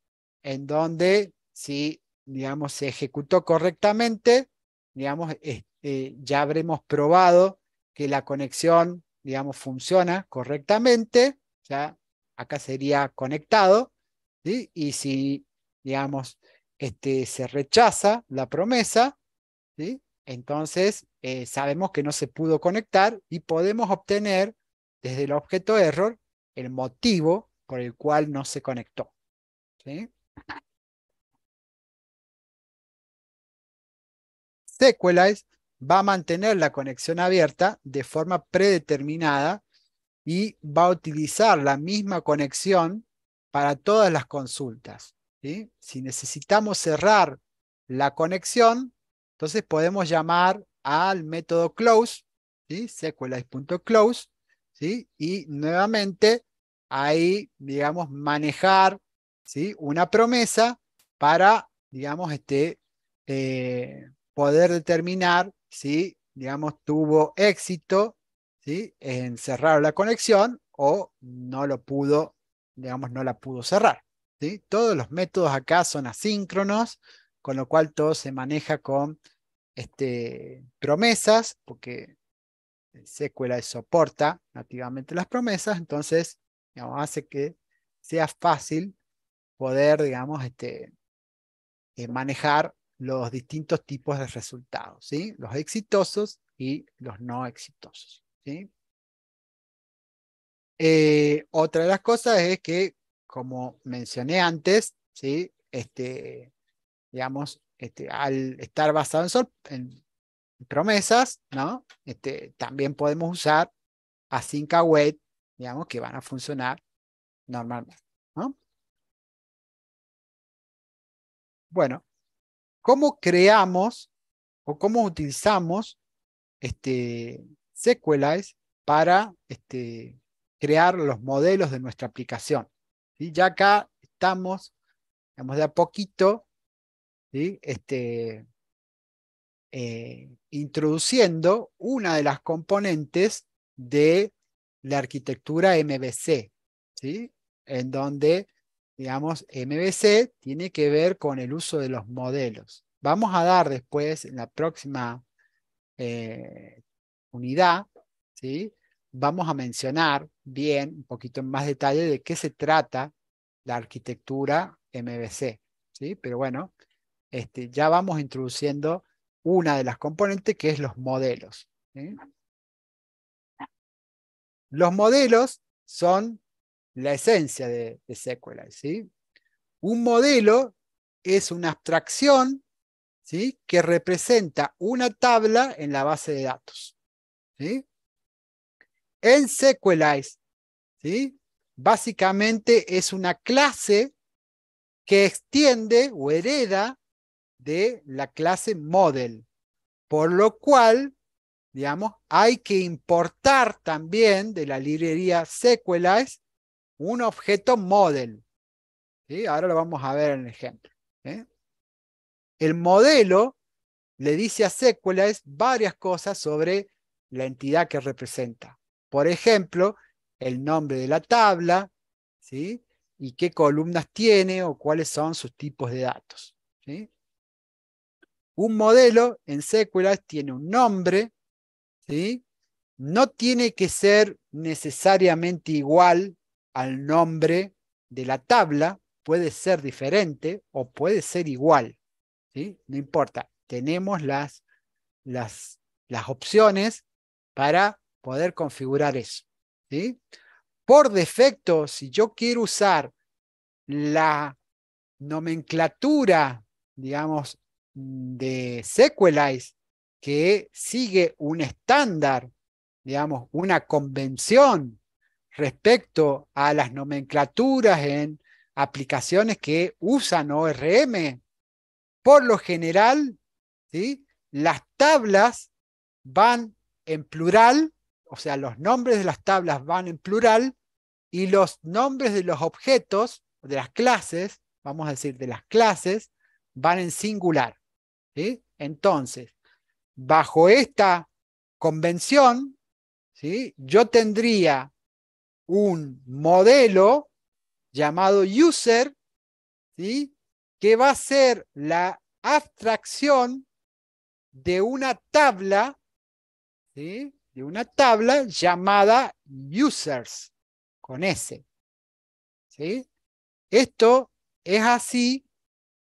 en donde si digamos, se ejecutó correctamente, digamos, este, ya habremos probado que la conexión digamos, funciona correctamente. Ya acá sería conectado. Y si digamos, este, se rechaza la promesa, entonces eh, sabemos que no se pudo conectar y podemos obtener desde el objeto error el motivo por el cual no se conectó. ¿sí? Sequelize va a mantener la conexión abierta de forma predeterminada y va a utilizar la misma conexión para todas las consultas. Si necesitamos cerrar la conexión, entonces podemos llamar al método close, ¿sí? y nuevamente ahí, digamos, manejar una promesa para, digamos, este, eh, poder determinar si, digamos, tuvo éxito en cerrar la conexión o no lo pudo, digamos, no la pudo cerrar. Todos los métodos acá son asíncronos, con lo cual todo se maneja con este, promesas, porque SQLite soporta nativamente las promesas, entonces hace que sea fácil poder, digamos, este, eh, manejar los distintos tipos de resultados, los exitosos y los no exitosos. Eh, otra de las cosas es que como mencioné antes, ¿sí? este, digamos, este, al estar basado en, en promesas, ¿no? Este, también podemos usar a digamos, que van a funcionar normalmente. ¿no? Bueno, ¿cómo creamos o cómo utilizamos este, Sequelize para este, crear los modelos de nuestra aplicación? Ya acá estamos, digamos, de a poquito, este, eh, introduciendo una de las componentes de la arquitectura MVC, en donde, digamos, MBC tiene que ver con el uso de los modelos. Vamos a dar después, en la próxima eh, unidad, ¿sí? vamos a mencionar bien, un poquito en más detalle de qué se trata la arquitectura MVC. ¿sí? Pero bueno, este, ya vamos introduciendo una de las componentes que es los modelos. Los modelos son la esencia de, de ¿sí? Un modelo es una abstracción ¿sí? que representa una tabla en la base de datos. ¿sí? en SQLize, ¿sí? Básicamente es una clase que extiende o hereda de la clase model, por lo cual, digamos, hay que importar también de la librería SQLize un objeto model. Ahora lo vamos a ver en el ejemplo. ¿eh? El modelo le dice a SQLize varias cosas sobre la entidad que representa por ejemplo, el nombre de la tabla, ¿sí? y qué columnas tiene o cuáles son sus tipos de datos. ¿sí? Un modelo en SQL tiene un nombre, ¿sí? no tiene que ser necesariamente igual al nombre de la tabla, puede ser diferente o puede ser igual. ¿sí? No importa, tenemos las, las, las opciones para poder configurar eso. ¿sí? Por defecto, si yo quiero usar la nomenclatura, digamos, de Sequelize, que sigue un estándar, digamos, una convención respecto a las nomenclaturas en aplicaciones que usan ORM. Por lo general, ¿sí? las tablas van en plural o sea, los nombres de las tablas van en plural y los nombres de los objetos, de las clases, vamos a decir, de las clases, van en singular. ¿sí? Entonces, bajo esta convención, ¿sí? yo tendría un modelo llamado user, ¿sí? que va a ser la abstracción de una tabla ¿sí? de una tabla llamada users, con S. Esto es así,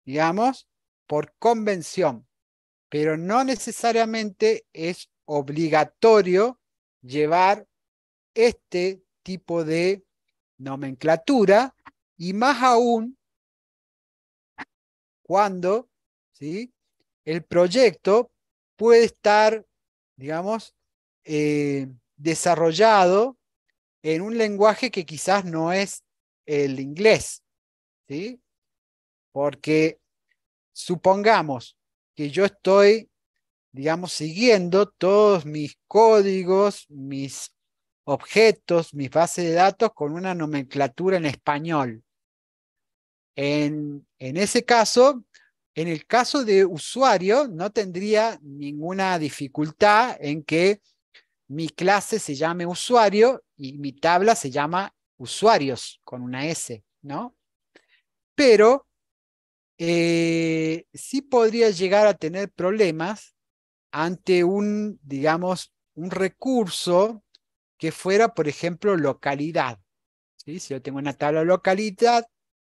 digamos, por convención, pero no necesariamente es obligatorio llevar este tipo de nomenclatura y más aún cuando ¿sí? el proyecto puede estar, digamos, eh, desarrollado en un lenguaje que quizás no es el inglés. Porque supongamos que yo estoy, digamos, siguiendo todos mis códigos, mis objetos, mis bases de datos con una nomenclatura en español. en, ese caso, en el caso de usuario, no tendría ninguna dificultad en que mi clase se llame usuario y mi tabla se llama usuarios con una S, ¿no? Pero eh, sí podría llegar a tener problemas ante un, digamos, un recurso que fuera, por ejemplo, localidad. ¿sí? Si yo tengo una tabla localidad,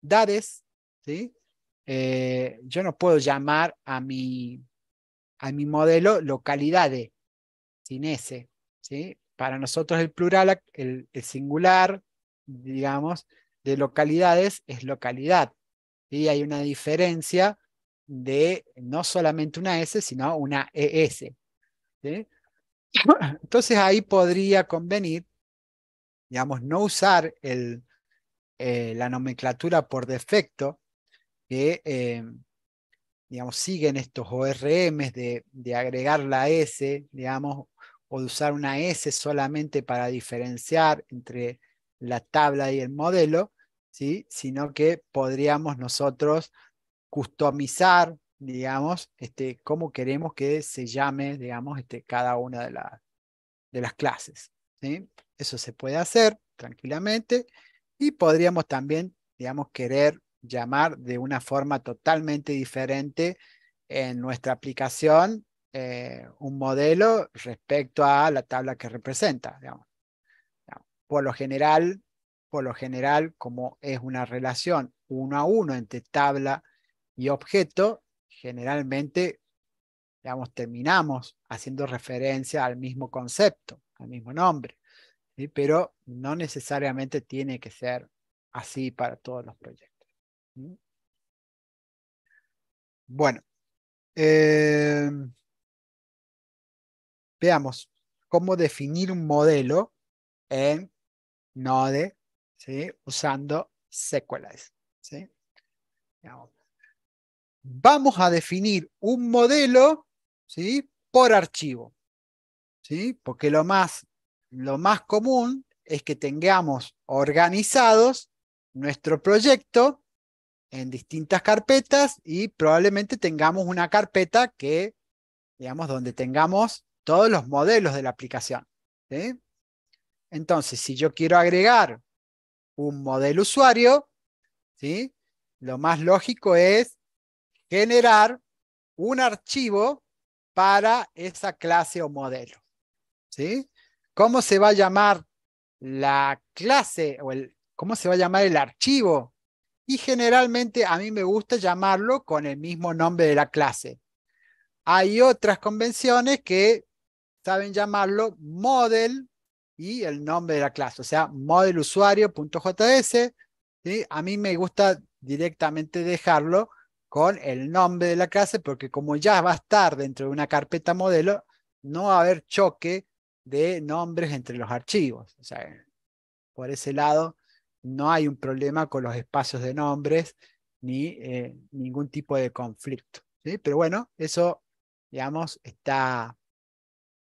dades, eh, yo no puedo llamar a mi, a mi modelo localidades, sin S. Para nosotros el plural, el, singular, digamos, de localidades es localidad. Y hay una diferencia de no solamente una S, sino una ES. Entonces ahí podría convenir, digamos, no usar el, eh, la nomenclatura por defecto que, eh, digamos, siguen estos ORMs de, de, agregar la S, digamos, o de usar una S solamente para diferenciar entre la tabla y el modelo, ¿sí? sino que podríamos nosotros customizar, digamos, este, cómo queremos que se llame, digamos, este, cada una de, de las clases. ¿sí? Eso se puede hacer tranquilamente y podríamos también, digamos, querer llamar de una forma totalmente diferente en nuestra aplicación eh, un modelo respecto a la tabla que representa. Por lo general, por lo general, como es una relación uno a uno entre tabla y objeto, generalmente digamos, terminamos haciendo referencia al mismo concepto, al mismo nombre, pero no necesariamente tiene que ser así para todos los proyectos. Bueno, eh, veamos cómo definir un modelo en Node usando SQLite. Vamos a definir un modelo ¿sí? por archivo. Porque lo más, lo más común es que tengamos organizados nuestro proyecto en distintas carpetas y probablemente tengamos una carpeta que, digamos, donde tengamos todos los modelos de la aplicación. Entonces, si yo quiero agregar un modelo usuario, ¿sí? lo más lógico es generar un archivo para esa clase o modelo. ¿sí? ¿Cómo se va a llamar la clase o cómo se va a llamar el archivo? Y generalmente a mí me gusta llamarlo con el mismo nombre de la clase. Hay otras convenciones que saben llamarlo model y el nombre de la clase, o sea, modelusuario.js. ¿sí? A mí me gusta directamente dejarlo con el nombre de la clase porque como ya va a estar dentro de una carpeta modelo, no va a haber choque de nombres entre los archivos. O sea, por ese lado, no hay un problema con los espacios de nombres ni eh, ningún tipo de conflicto. Pero bueno, eso, digamos, está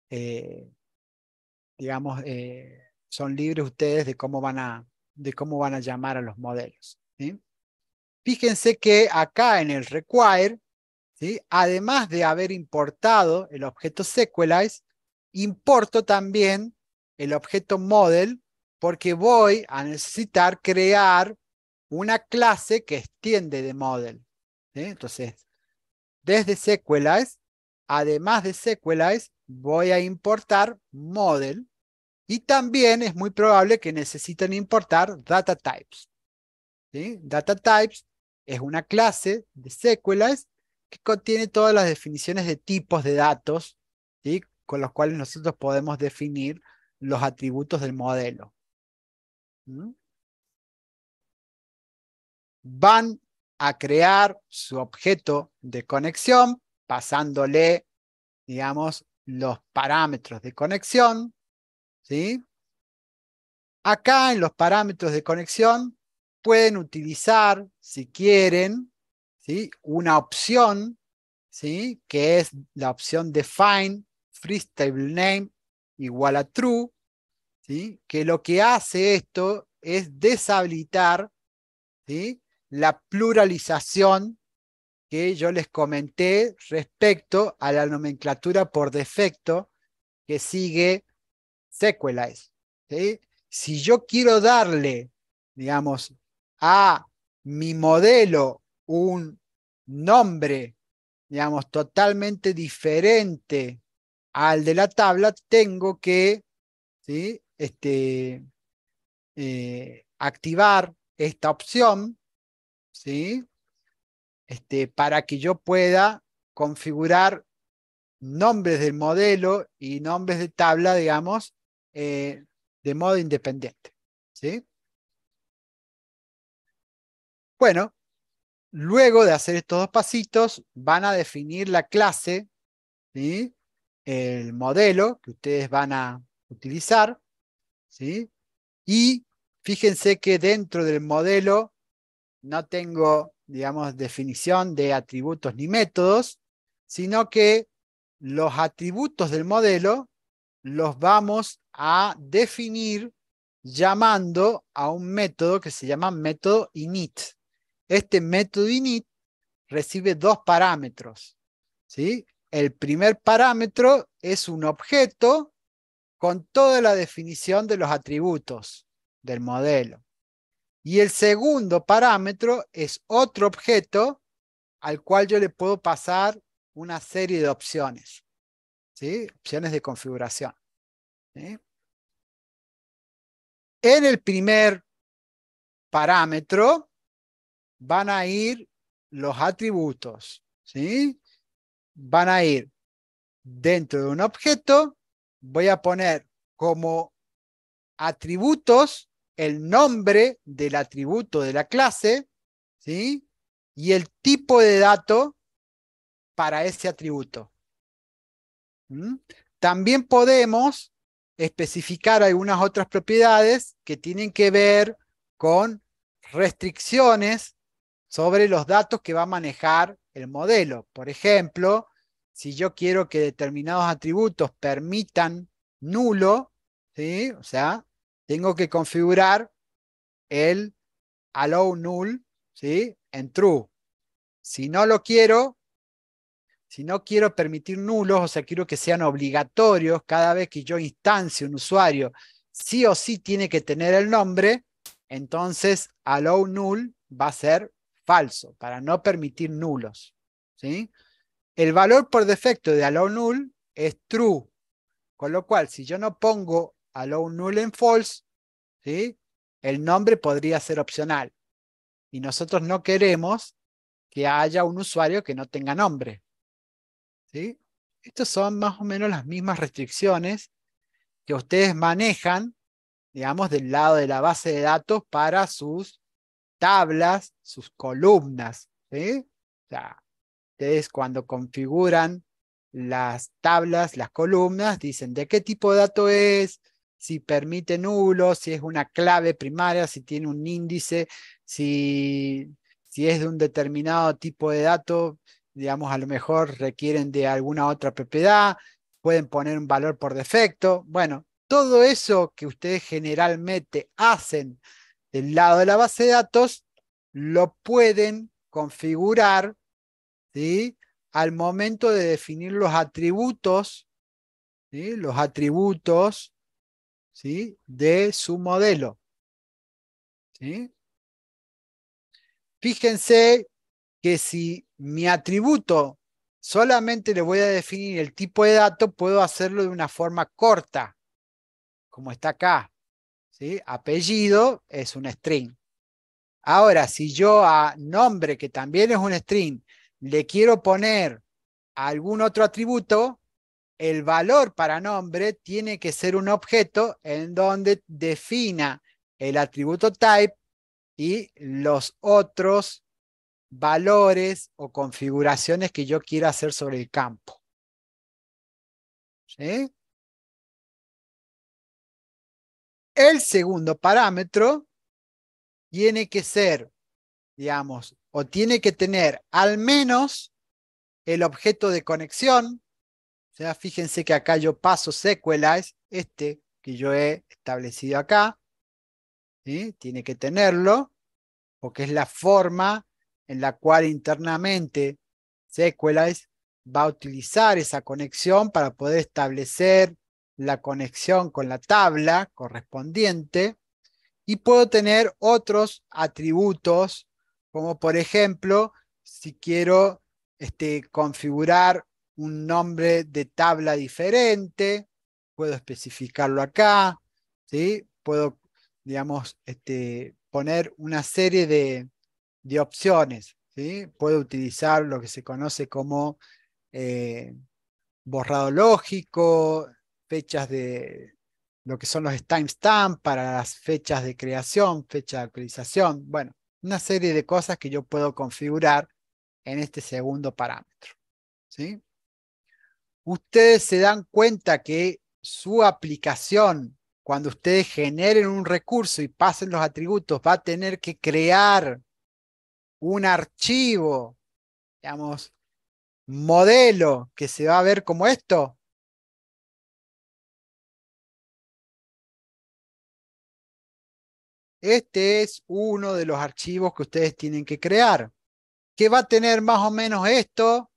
eh, digamos, eh, son libres ustedes de cómo van a, de cómo van a llamar a los modelos. Fíjense que acá en el require, además de haber importado el objeto Sequelize importo también el objeto model porque voy a necesitar crear una clase que extiende de model. Entonces, desde Sequelize además de Sequelize voy a importar model y también es muy probable que necesiten importar data types. Data types es una clase de secuelas que contiene todas las definiciones de tipos de datos con los cuales nosotros podemos definir los atributos del modelo. ¿Mm? Van a crear su objeto de conexión pasándole, digamos, los parámetros de conexión. ¿sí? Acá en los parámetros de conexión pueden utilizar, si quieren, ¿sí? una opción, ¿sí? que es la opción define freestyle name igual a true, ¿sí? que lo que hace esto es deshabilitar ¿sí? la pluralización que yo les comenté respecto a la nomenclatura por defecto que sigue Sequelize. Si yo quiero darle, digamos, a mi modelo un nombre, digamos, totalmente diferente al de la tabla, tengo que ¿sí? este, eh, activar esta opción, ¿sí? Este, para que yo pueda configurar nombres del modelo y nombres de tabla, digamos, eh, de modo independiente. ¿sí? Bueno, luego de hacer estos dos pasitos, van a definir la clase, el modelo que ustedes van a utilizar, ¿sí? y fíjense que dentro del modelo no tengo digamos, definición de atributos ni métodos, sino que los atributos del modelo los vamos a definir llamando a un método que se llama método init. Este método init recibe dos parámetros. ¿sí? El primer parámetro es un objeto con toda la definición de los atributos del modelo. Y el segundo parámetro es otro objeto al cual yo le puedo pasar una serie de opciones, opciones de configuración. En el primer parámetro van a ir los atributos. ¿sí? Van a ir dentro de un objeto, voy a poner como atributos el nombre del atributo de la clase ¿sí? y el tipo de dato para ese atributo. ¿Mm? También podemos especificar algunas otras propiedades que tienen que ver con restricciones sobre los datos que va a manejar el modelo. Por ejemplo, si yo quiero que determinados atributos permitan nulo, ¿sí? o sea, tengo que configurar el allow null ¿sí? en true. Si no lo quiero, si no quiero permitir nulos, o sea, quiero que sean obligatorios cada vez que yo instancie un usuario, sí o sí tiene que tener el nombre, entonces allow null va a ser falso para no permitir nulos. El valor por defecto de allow null es true, con lo cual si yo no pongo Alone null and false, el nombre podría ser opcional. Y nosotros no queremos que haya un usuario que no tenga nombre. ¿sí? Estas son más o menos las mismas restricciones que ustedes manejan, digamos, del lado de la base de datos para sus tablas, sus columnas. O sea, ustedes cuando configuran las tablas, las columnas, dicen de qué tipo de dato es, si permite nulo, si es una clave primaria, si tiene un índice, si, es de un determinado tipo de dato, digamos, a lo mejor requieren de alguna otra propiedad, pueden poner un valor por defecto. Bueno, todo eso que ustedes generalmente hacen del lado de la base de datos, lo pueden configurar al momento de definir los atributos, los atributos de su modelo. Fíjense que si mi atributo solamente le voy a definir el tipo de dato, puedo hacerlo de una forma corta, como está acá. ¿sí? Apellido es un string. Ahora, si yo a nombre, que también es un string, le quiero poner algún otro atributo, el valor para nombre tiene que ser un objeto en donde defina el atributo type y los otros valores o configuraciones que yo quiera hacer sobre el campo. El segundo parámetro tiene que ser, digamos, o tiene que tener al menos el objeto de conexión, o sea, fíjense que acá yo paso sequelize, este que yo he establecido acá, tiene que tenerlo, porque es la forma en la cual internamente sequelize va a utilizar esa conexión para poder establecer la conexión con la tabla correspondiente y puedo tener otros atributos, como por ejemplo, si quiero este, configurar un nombre de tabla diferente, puedo especificarlo acá, ¿sí? puedo, digamos, este, poner una serie de, opciones, puedo utilizar lo que se conoce como eh, borrado lógico, fechas de lo que son los timestamps para las fechas de creación, fecha de actualización, bueno, una serie de cosas que yo puedo configurar en este segundo parámetro. ¿sí? ustedes se dan cuenta que su aplicación, cuando ustedes generen un recurso y pasen los atributos, va a tener que crear un archivo, digamos, modelo que se va a ver como esto. Este es uno de los archivos que ustedes tienen que crear, que va a tener más o menos esto,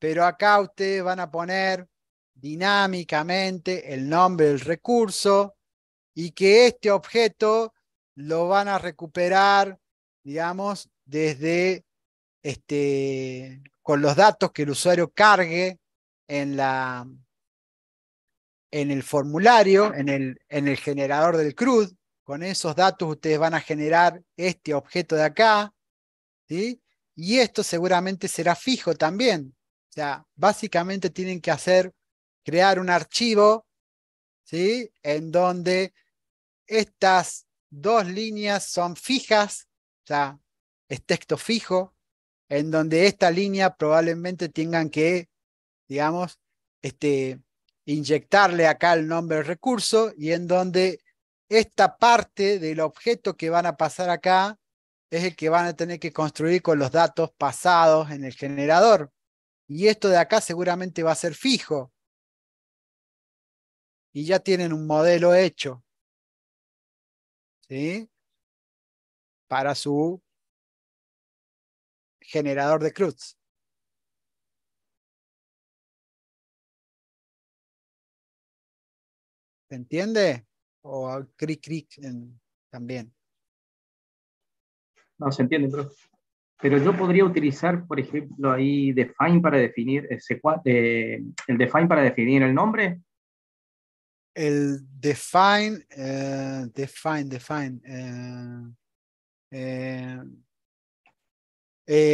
pero acá ustedes van a poner dinámicamente el nombre del recurso y que este objeto lo van a recuperar, digamos, desde este, con los datos que el usuario cargue en, la, en el formulario, en el, en el generador del CRUD. Con esos datos ustedes van a generar este objeto de acá. ¿sí? Y esto seguramente será fijo también, o sea, básicamente tienen que hacer, crear un archivo, ¿sí? En donde estas dos líneas son fijas, o sea, es texto fijo, en donde esta línea probablemente tengan que, digamos, este, inyectarle acá el nombre del recurso y en donde esta parte del objeto que van a pasar acá es el que van a tener que construir con los datos pasados en el generador. Y esto de acá seguramente va a ser fijo. Y ya tienen un modelo hecho. ¿Sí? Para su generador de Cruz. ¿Se entiende? O ah, cric cric también. No, se entiende, pero... Pero yo podría utilizar, por ejemplo, ahí define para definir eh, eh, el define para definir el nombre. El define, eh, define, define.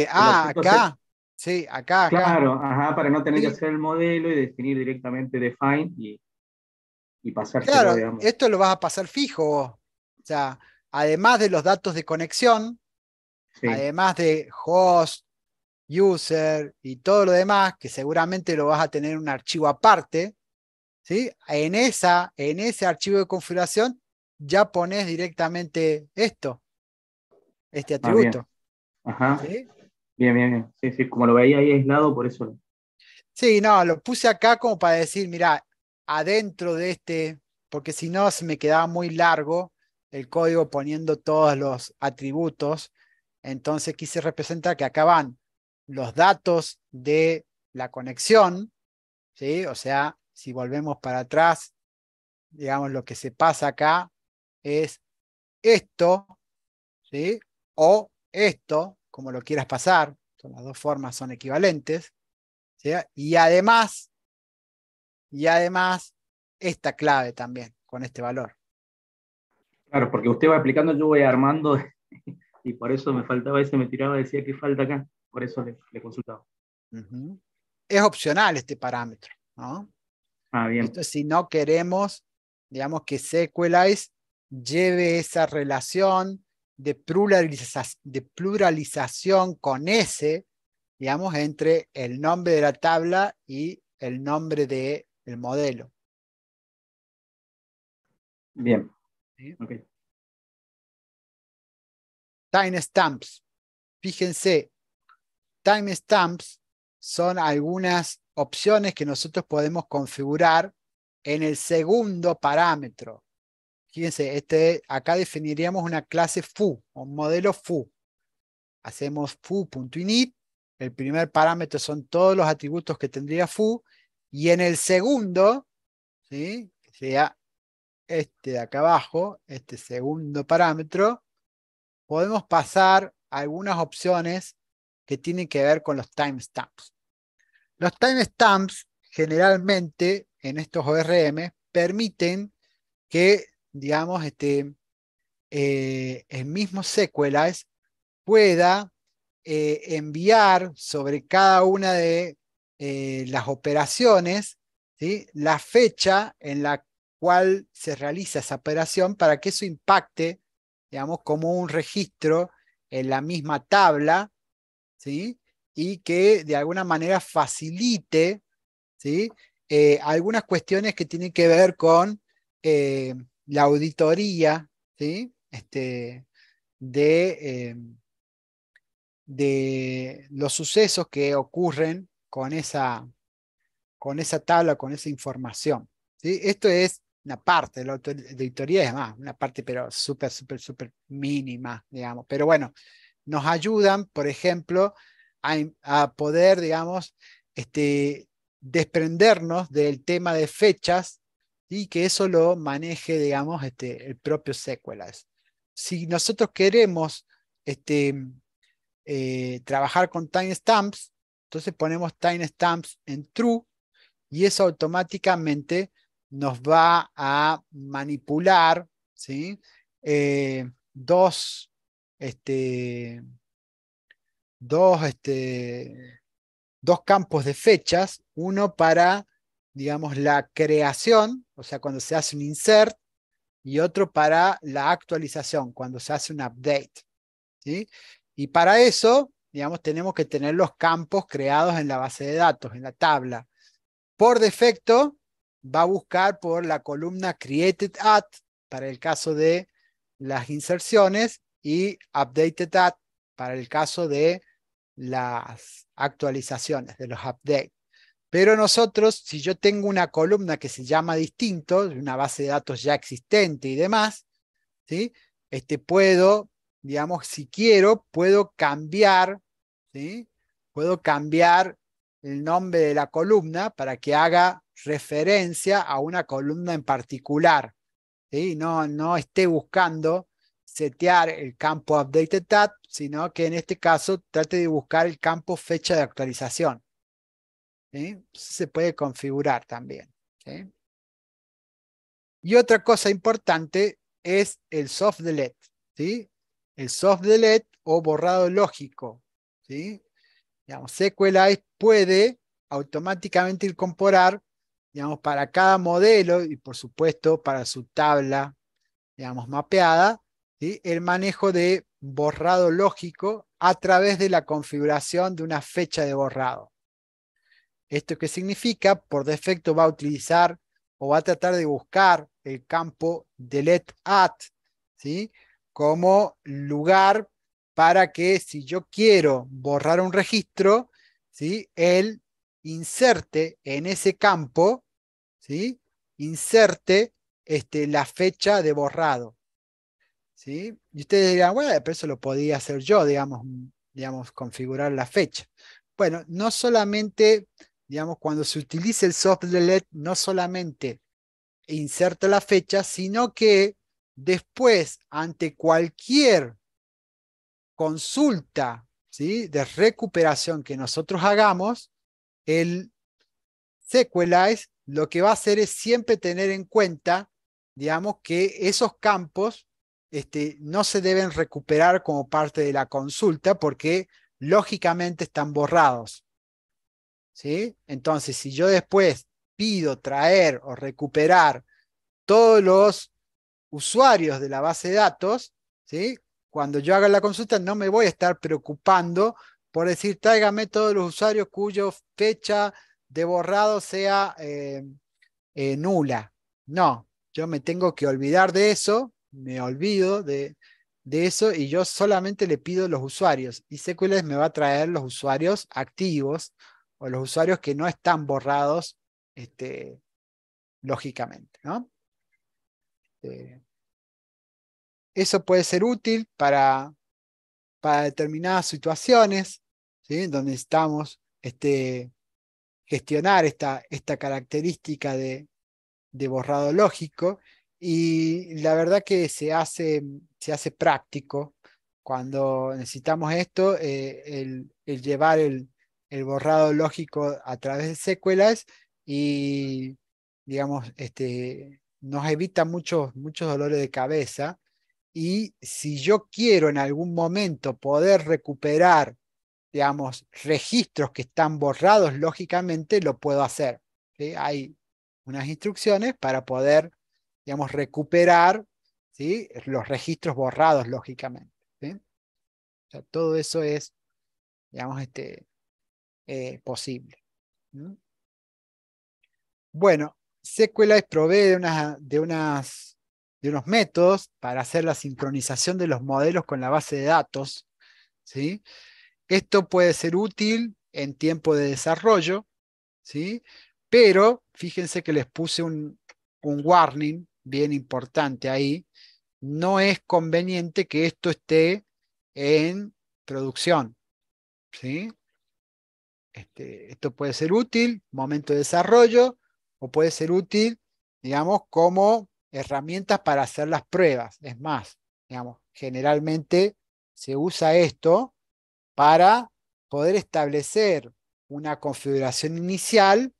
ah, acá. Sí, acá, Claro, ajá, para no tener que hacer el modelo y definir directamente define y, y pasar. Claro, esto lo vas a pasar fijo. O sea, además de los datos de conexión, además de host, user y todo lo demás, que seguramente lo vas a tener en un archivo aparte, ¿sí? en, esa, en ese archivo de configuración ya pones directamente esto, este ah, atributo. bien. bien. Bien, como lo veía ahí aislado, por eso. Sí, no, lo puse acá como para decir, mira, adentro de este, porque si no se me quedaba muy largo el código poniendo todos los atributos entonces quise representar que acá van los datos de la conexión, ¿sí? O sea, si volvemos para atrás, digamos, lo que se pasa acá es esto, ¿sí? O esto, como lo quieras pasar, las dos formas son equivalentes, Y además, y además, esta clave también, con este valor. Claro, porque usted va aplicando, yo voy armando y por eso me faltaba ese, me tiraba, decía que falta acá, por eso le, consultaba. Es opcional este parámetro, ¿no? Ah, bien. si no queremos, digamos, que SQLize lleve esa relación de, de pluralización con S, digamos, entre el nombre de la tabla y el nombre del el modelo. Bien. ¿Sí? timestamps. Fíjense, timestamps son algunas opciones que nosotros podemos configurar en el segundo parámetro. Fíjense, este, acá definiríamos una clase foo, un modelo foo. Hacemos foo.init, el primer parámetro son todos los atributos que tendría foo, y en el segundo, ¿sí? que sería este de acá abajo, este segundo parámetro, podemos pasar a algunas opciones que tienen que ver con los timestamps. Los timestamps generalmente en estos ORM permiten que, digamos, este, eh, el mismo Sequelize pueda eh, enviar sobre cada una de eh, las operaciones la fecha en la cual se realiza esa operación para que eso impacte digamos, como un registro en la misma tabla, ¿sí? Y que de alguna manera facilite, ¿sí? Eh, algunas cuestiones que tienen que ver con eh, la auditoría, ¿sí? Este, de, em, de los sucesos que ocurren con esa, con esa tabla, con esa información. ¿sí? Esto es una parte de la auditoría es más, una parte pero súper, súper, súper mínima, digamos. Pero bueno, nos ayudan, por ejemplo, a, poder, digamos, este, desprendernos del tema de fechas y que eso lo maneje, digamos, este, el propio Sequelas. Si nosotros queremos este, eh, trabajar con timestamps, entonces ponemos timestamps en true y eso automáticamente nos va a manipular ¿sí? Eh, dos, este, dos, este, dos campos de fechas, uno para, digamos, la creación, o sea, cuando se hace un insert, y otro para la actualización, cuando se hace un update. Y para eso, digamos, tenemos que tener los campos creados en la base de datos, en la tabla. Por defecto, va a buscar por la columna created at para el caso de las inserciones y updated at para el caso de las actualizaciones, de los updates. Pero nosotros, si yo tengo una columna que se llama distinto, una base de datos ya existente y demás, ¿sí? este, puedo, digamos, si quiero, puedo cambiar, ¿sí? puedo cambiar el nombre de la columna para que haga referencia a una columna en particular. No, no esté buscando setear el campo updated tab, sino que en este caso trate de buscar el campo fecha de actualización. Se puede configurar también. Y otra cosa importante es el soft delete. El soft delete o borrado lógico. ¿sí? Digamos, SQLite puede automáticamente incorporar digamos, para cada modelo y por supuesto para su tabla, digamos, mapeada, el manejo de borrado lógico a través de la configuración de una fecha de borrado. ¿Esto qué significa? Por defecto va a utilizar o va a tratar de buscar el campo delete at, ¿sí? Como lugar para que si yo quiero borrar un registro, ¿sí? Él inserte en ese campo inserte este, la fecha de borrado. Y ustedes dirán, bueno, pero eso lo podía hacer yo, digamos, mm, digamos, configurar la fecha. Bueno, no solamente, digamos, cuando se utilice el software delete no solamente inserta la fecha, sino que después, ante cualquier consulta ¿sí? de recuperación que nosotros hagamos, el SQLize lo que va a hacer es siempre tener en cuenta, digamos, que esos campos este, no se deben recuperar como parte de la consulta porque lógicamente están borrados. Entonces, si yo después pido traer o recuperar todos los usuarios de la base de datos, ¿sí? cuando yo haga la consulta no me voy a estar preocupando por decir, tráigame todos los usuarios cuyo fecha de borrado sea eh, eh, nula. No, yo me tengo que olvidar de eso, me olvido de, eso y yo solamente le pido los usuarios. Y SQL me va a traer los usuarios activos o los usuarios que no están borrados este, lógicamente. ¿no? Eh, eso puede ser útil para, determinadas situaciones, ¿sí? donde estamos este, gestionar esta, esta característica de, borrado lógico y la verdad que se hace, se hace práctico cuando necesitamos esto, eh, el, llevar el, el, borrado lógico a través de secuelas y, digamos, este, nos evita muchos, muchos dolores de cabeza. Y si yo quiero en algún momento poder recuperar digamos, registros que están borrados, lógicamente lo puedo hacer. Hay unas instrucciones para poder, digamos, recuperar ¿sí? los registros borrados, lógicamente. todo eso es, digamos, este, eh, posible. Bueno, SQLite provee de, de, de unos métodos para hacer la sincronización de los modelos con la base de datos. ¿sí? Esto puede ser útil en tiempo de desarrollo, ¿sí? pero fíjense que les puse un, warning bien importante ahí. No es conveniente que esto esté en producción. ¿sí? Este, esto puede ser útil, momento de desarrollo, o puede ser útil, digamos, como herramientas para hacer las pruebas. Es más, digamos, generalmente se usa esto para poder establecer una configuración inicial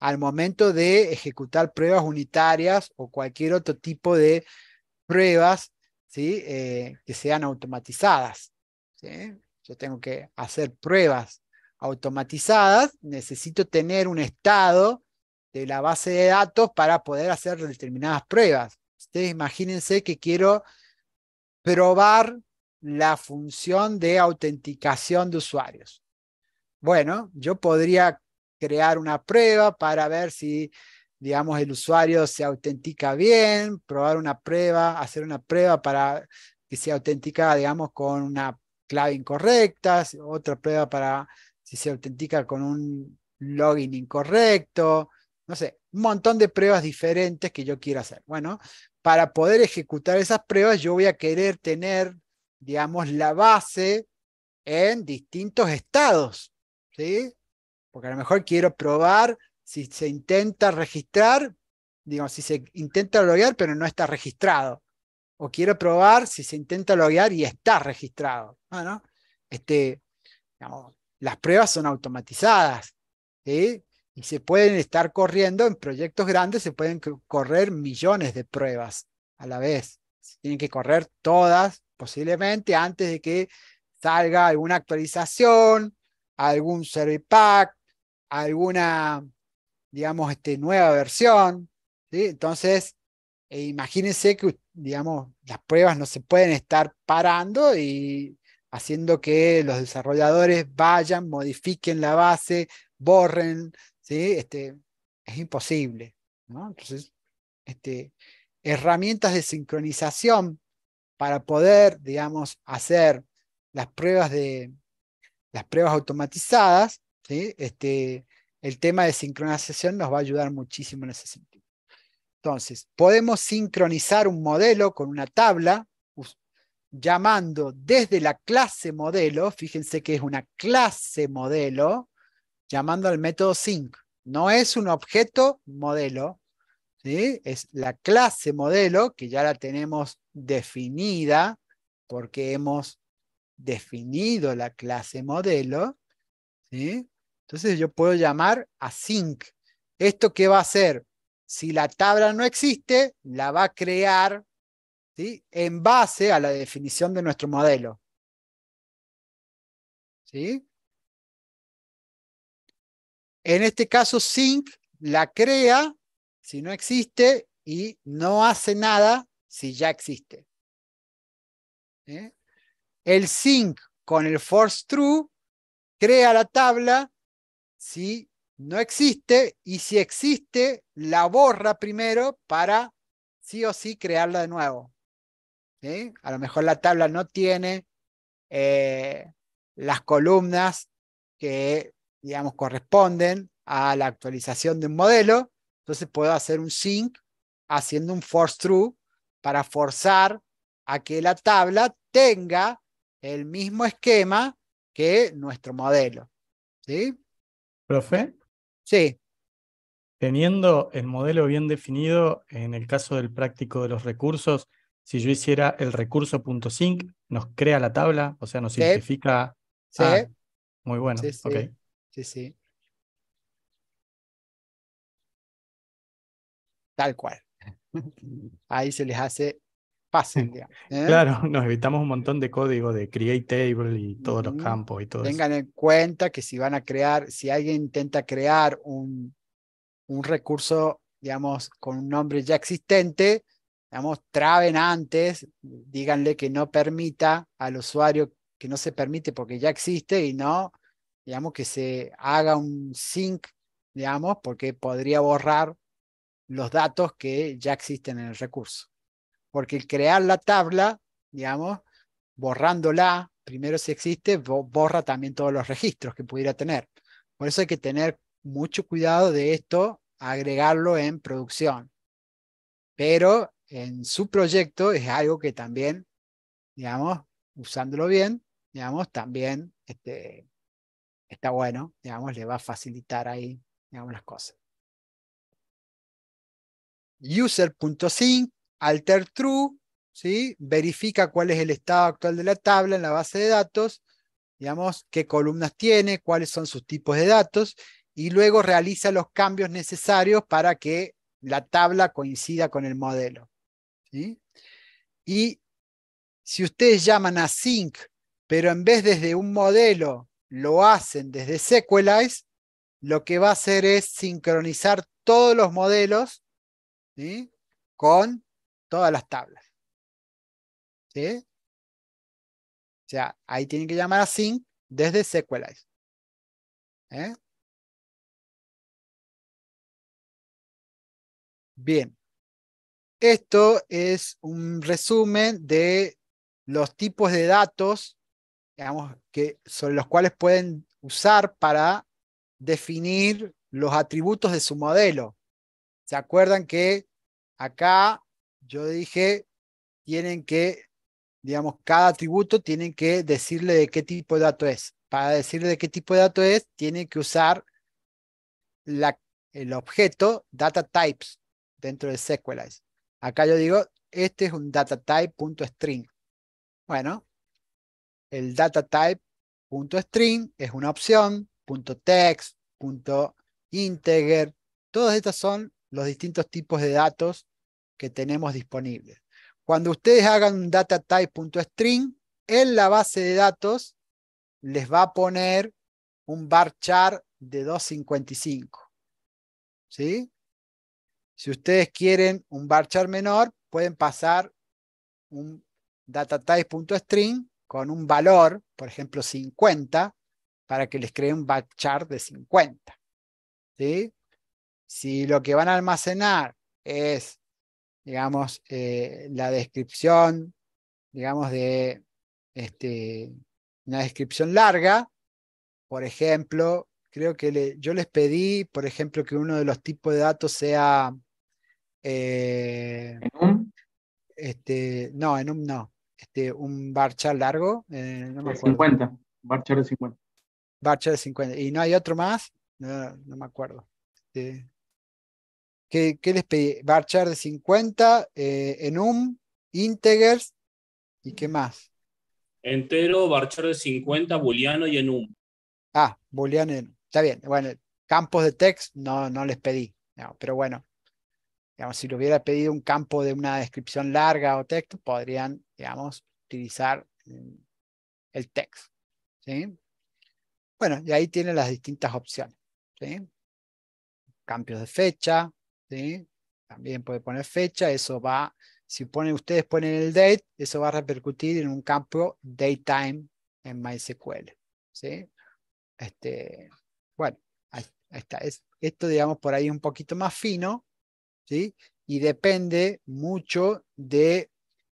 al momento de ejecutar pruebas unitarias o cualquier otro tipo de pruebas ¿sí? Eh, que sean automatizadas. Yo tengo que hacer pruebas automatizadas, necesito tener un estado de la base de datos para poder hacer determinadas pruebas. Ustedes imagínense que quiero probar la función de autenticación de usuarios. Bueno, yo podría crear una prueba para ver si, digamos, el usuario se autentica bien, probar una prueba, hacer una prueba para que se autentica, digamos, con una clave incorrecta, otra prueba para si se autentica con un login incorrecto, no sé, un montón de pruebas diferentes que yo quiero hacer. Bueno, para poder ejecutar esas pruebas, yo voy a querer tener digamos, la base en distintos estados, ¿sí? Porque a lo mejor quiero probar si se intenta registrar, digo, si se intenta loguear pero no está registrado. O quiero probar si se intenta loguear y está registrado. Bueno, este, digamos, las pruebas son automatizadas, Y se pueden estar corriendo en proyectos grandes, se pueden correr millones de pruebas a la vez. Se tienen que correr todas posiblemente antes de que salga alguna actualización, algún service pack, alguna, digamos, este, nueva versión. ¿sí? Entonces, eh, imagínense que, digamos, las pruebas no se pueden estar parando y haciendo que los desarrolladores vayan, modifiquen la base, borren, Este, es imposible. ¿no? Entonces, este, herramientas de sincronización para poder, digamos, hacer las pruebas de las pruebas automatizadas, este, el tema de sincronización nos va a ayudar muchísimo en ese sentido. Entonces, podemos sincronizar un modelo con una tabla llamando desde la clase modelo, fíjense que es una clase modelo, llamando al método sync. No es un objeto modelo, es la clase modelo que ya la tenemos definida porque hemos definido la clase modelo. Entonces yo puedo llamar a sync. ¿Esto qué va a hacer? Si la tabla no existe, la va a crear en base a la definición de nuestro modelo. En este caso, sync la crea si no existe y no hace nada si ya existe. ¿Eh? El sync con el force true crea la tabla si no existe y si existe la borra primero para sí o sí crearla de nuevo. A lo mejor la tabla no tiene eh, las columnas que, digamos, corresponden a la actualización de un modelo entonces puedo hacer un sync haciendo un force true para forzar a que la tabla tenga el mismo esquema que nuestro modelo. ¿Sí? ¿Profe? Sí. Teniendo el modelo bien definido, en el caso del práctico de los recursos, si yo hiciera el recurso.sync, nos crea la tabla, o sea, nos identifica. Sí. Ah, muy bueno. sí, sí. tal cual. Ahí se les hace fácil ¿eh? Claro, nos evitamos un montón de código de create table y todos los campos y todo. Tengan en cuenta que si van a crear, si alguien intenta crear un, un recurso, digamos, con un nombre ya existente, digamos, traben antes, díganle que no permita al usuario que no se permite porque ya existe y no, digamos, que se haga un sync, digamos, porque podría borrar los datos que ya existen en el recurso. Porque el crear la tabla, digamos, borrándola, primero si existe, borra también todos los registros que pudiera tener. Por eso hay que tener mucho cuidado de esto, agregarlo en producción. Pero en su proyecto es algo que también, digamos, usándolo bien, digamos, también este, está bueno, digamos, le va a facilitar ahí, digamos, las cosas user.sync, alter true, verifica cuál es el estado actual de la tabla en la base de datos, digamos, qué columnas tiene, cuáles son sus tipos de datos, y luego realiza los cambios necesarios para que la tabla coincida con el modelo. Y si ustedes llaman a sync, pero en vez desde un modelo lo hacen desde SQLize, lo que va a hacer es sincronizar todos los modelos ¿sí? con todas las tablas. ¿sí? O sea, ahí tienen que llamar a sync desde SQLite. ¿eh? Bien. Esto es un resumen de los tipos de datos digamos, que, sobre los cuales pueden usar para definir los atributos de su modelo. ¿Se acuerdan que acá yo dije, tienen que, digamos, cada atributo tienen que decirle de qué tipo de dato es. Para decirle de qué tipo de dato es, tienen que usar la, el objeto data types dentro de SQLize Acá yo digo, este es un data Bueno, el data es una opción, .text, .integer, todas estas son los distintos tipos de datos que tenemos disponibles. Cuando ustedes hagan un data type.string, en la base de datos les va a poner un bar chart de 255. ¿Sí? Si ustedes quieren un bar chart menor, pueden pasar un datatype.string con un valor, por ejemplo 50, para que les cree un bar chart de 50. ¿Sí? Si lo que van a almacenar es, digamos, eh, la descripción, digamos, de este, una descripción larga, por ejemplo, creo que yo les pedí, por ejemplo, que uno de los tipos de datos sea... Eh, este, no, en un no. Este, un bar largo. Eh, 50, bar de 50. Bar de 50. ¿Y no hay otro más? No, no me acuerdo. Este, ¿Qué, les pedí? Barchar de 50, eh, Enum, Integers y qué más. Entero, Barchar de 50, Booleano y Enum. Ah, Booleano y Enum. Está bien. Bueno, campos de text no, no les pedí. pero bueno, digamos, si le hubiera pedido un campo de una descripción larga o texto, podrían, digamos, utilizar mm, el text. Bueno, y ahí tienen las distintas opciones. ¿sí? Cambios de fecha, también puede poner fecha, eso va, si ponen, ustedes ponen el date, eso va a repercutir en un campo datetime en MySQL, este, bueno, esto, digamos, por ahí un poquito más fino, Y depende mucho de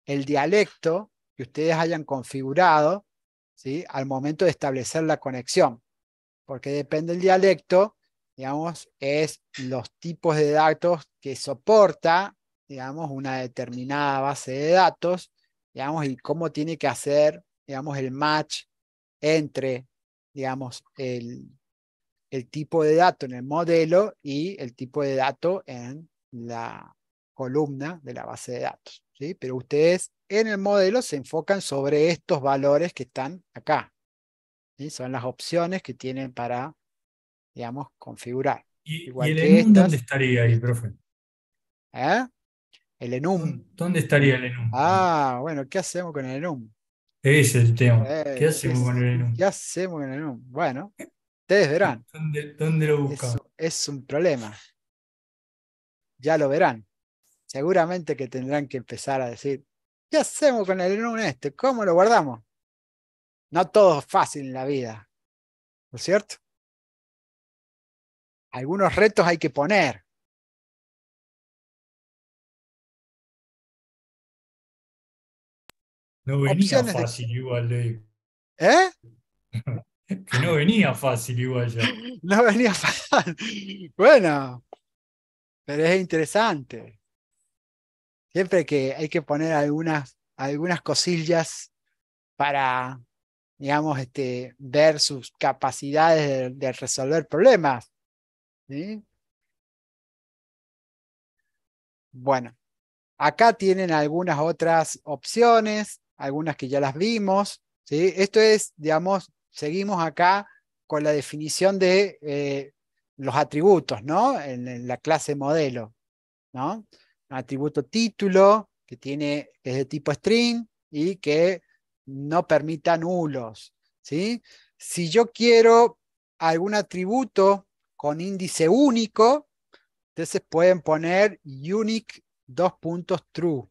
el dialecto que ustedes hayan configurado al momento de establecer la conexión. Porque depende del dialecto, digamos, es los tipos de datos que soporta, digamos, una determinada base de datos, digamos, y cómo tiene que hacer, digamos, el match entre, digamos, el, el tipo de dato en el modelo y el tipo de dato en la columna de la base de datos. ¿sí? Pero ustedes en el modelo se enfocan sobre estos valores que están acá. Son las opciones que tienen para digamos, configurar. ¿Y, el enum dónde estaría ahí, profe? ¿Eh? El enum. ¿Dónde estaría el enum? Ah, bueno, ¿qué hacemos con el enum? Ese es el tema. ¿Qué eh, hacemos con el enum? ¿Qué hacemos con el enum? Bueno, ustedes verán. ¿Dónde, lo buscamos? Es, es un problema. Ya lo verán. Seguramente que tendrán que empezar a decir, ¿qué hacemos con el enum este? ¿Cómo lo guardamos? No todo es fácil en la vida, ¿no es cierto? algunos retos hay que poner. No venía fácil igual, ¿Eh? que no venía fácil igual ya. No venía fácil. Bueno, pero es interesante. Siempre que hay que poner algunas, algunas cosillas para, digamos, este, ver sus capacidades de resolver problemas. Bueno, acá tienen algunas otras opciones, algunas que ya las vimos. Esto es, digamos, seguimos acá con la definición de eh, los atributos, ¿no? En, la clase modelo, ¿no? Atributo título, que tiene, es de tipo string y que no permita nulos, ¿sí? Si yo quiero algún atributo con índice único, entonces pueden poner unique dos puntos true.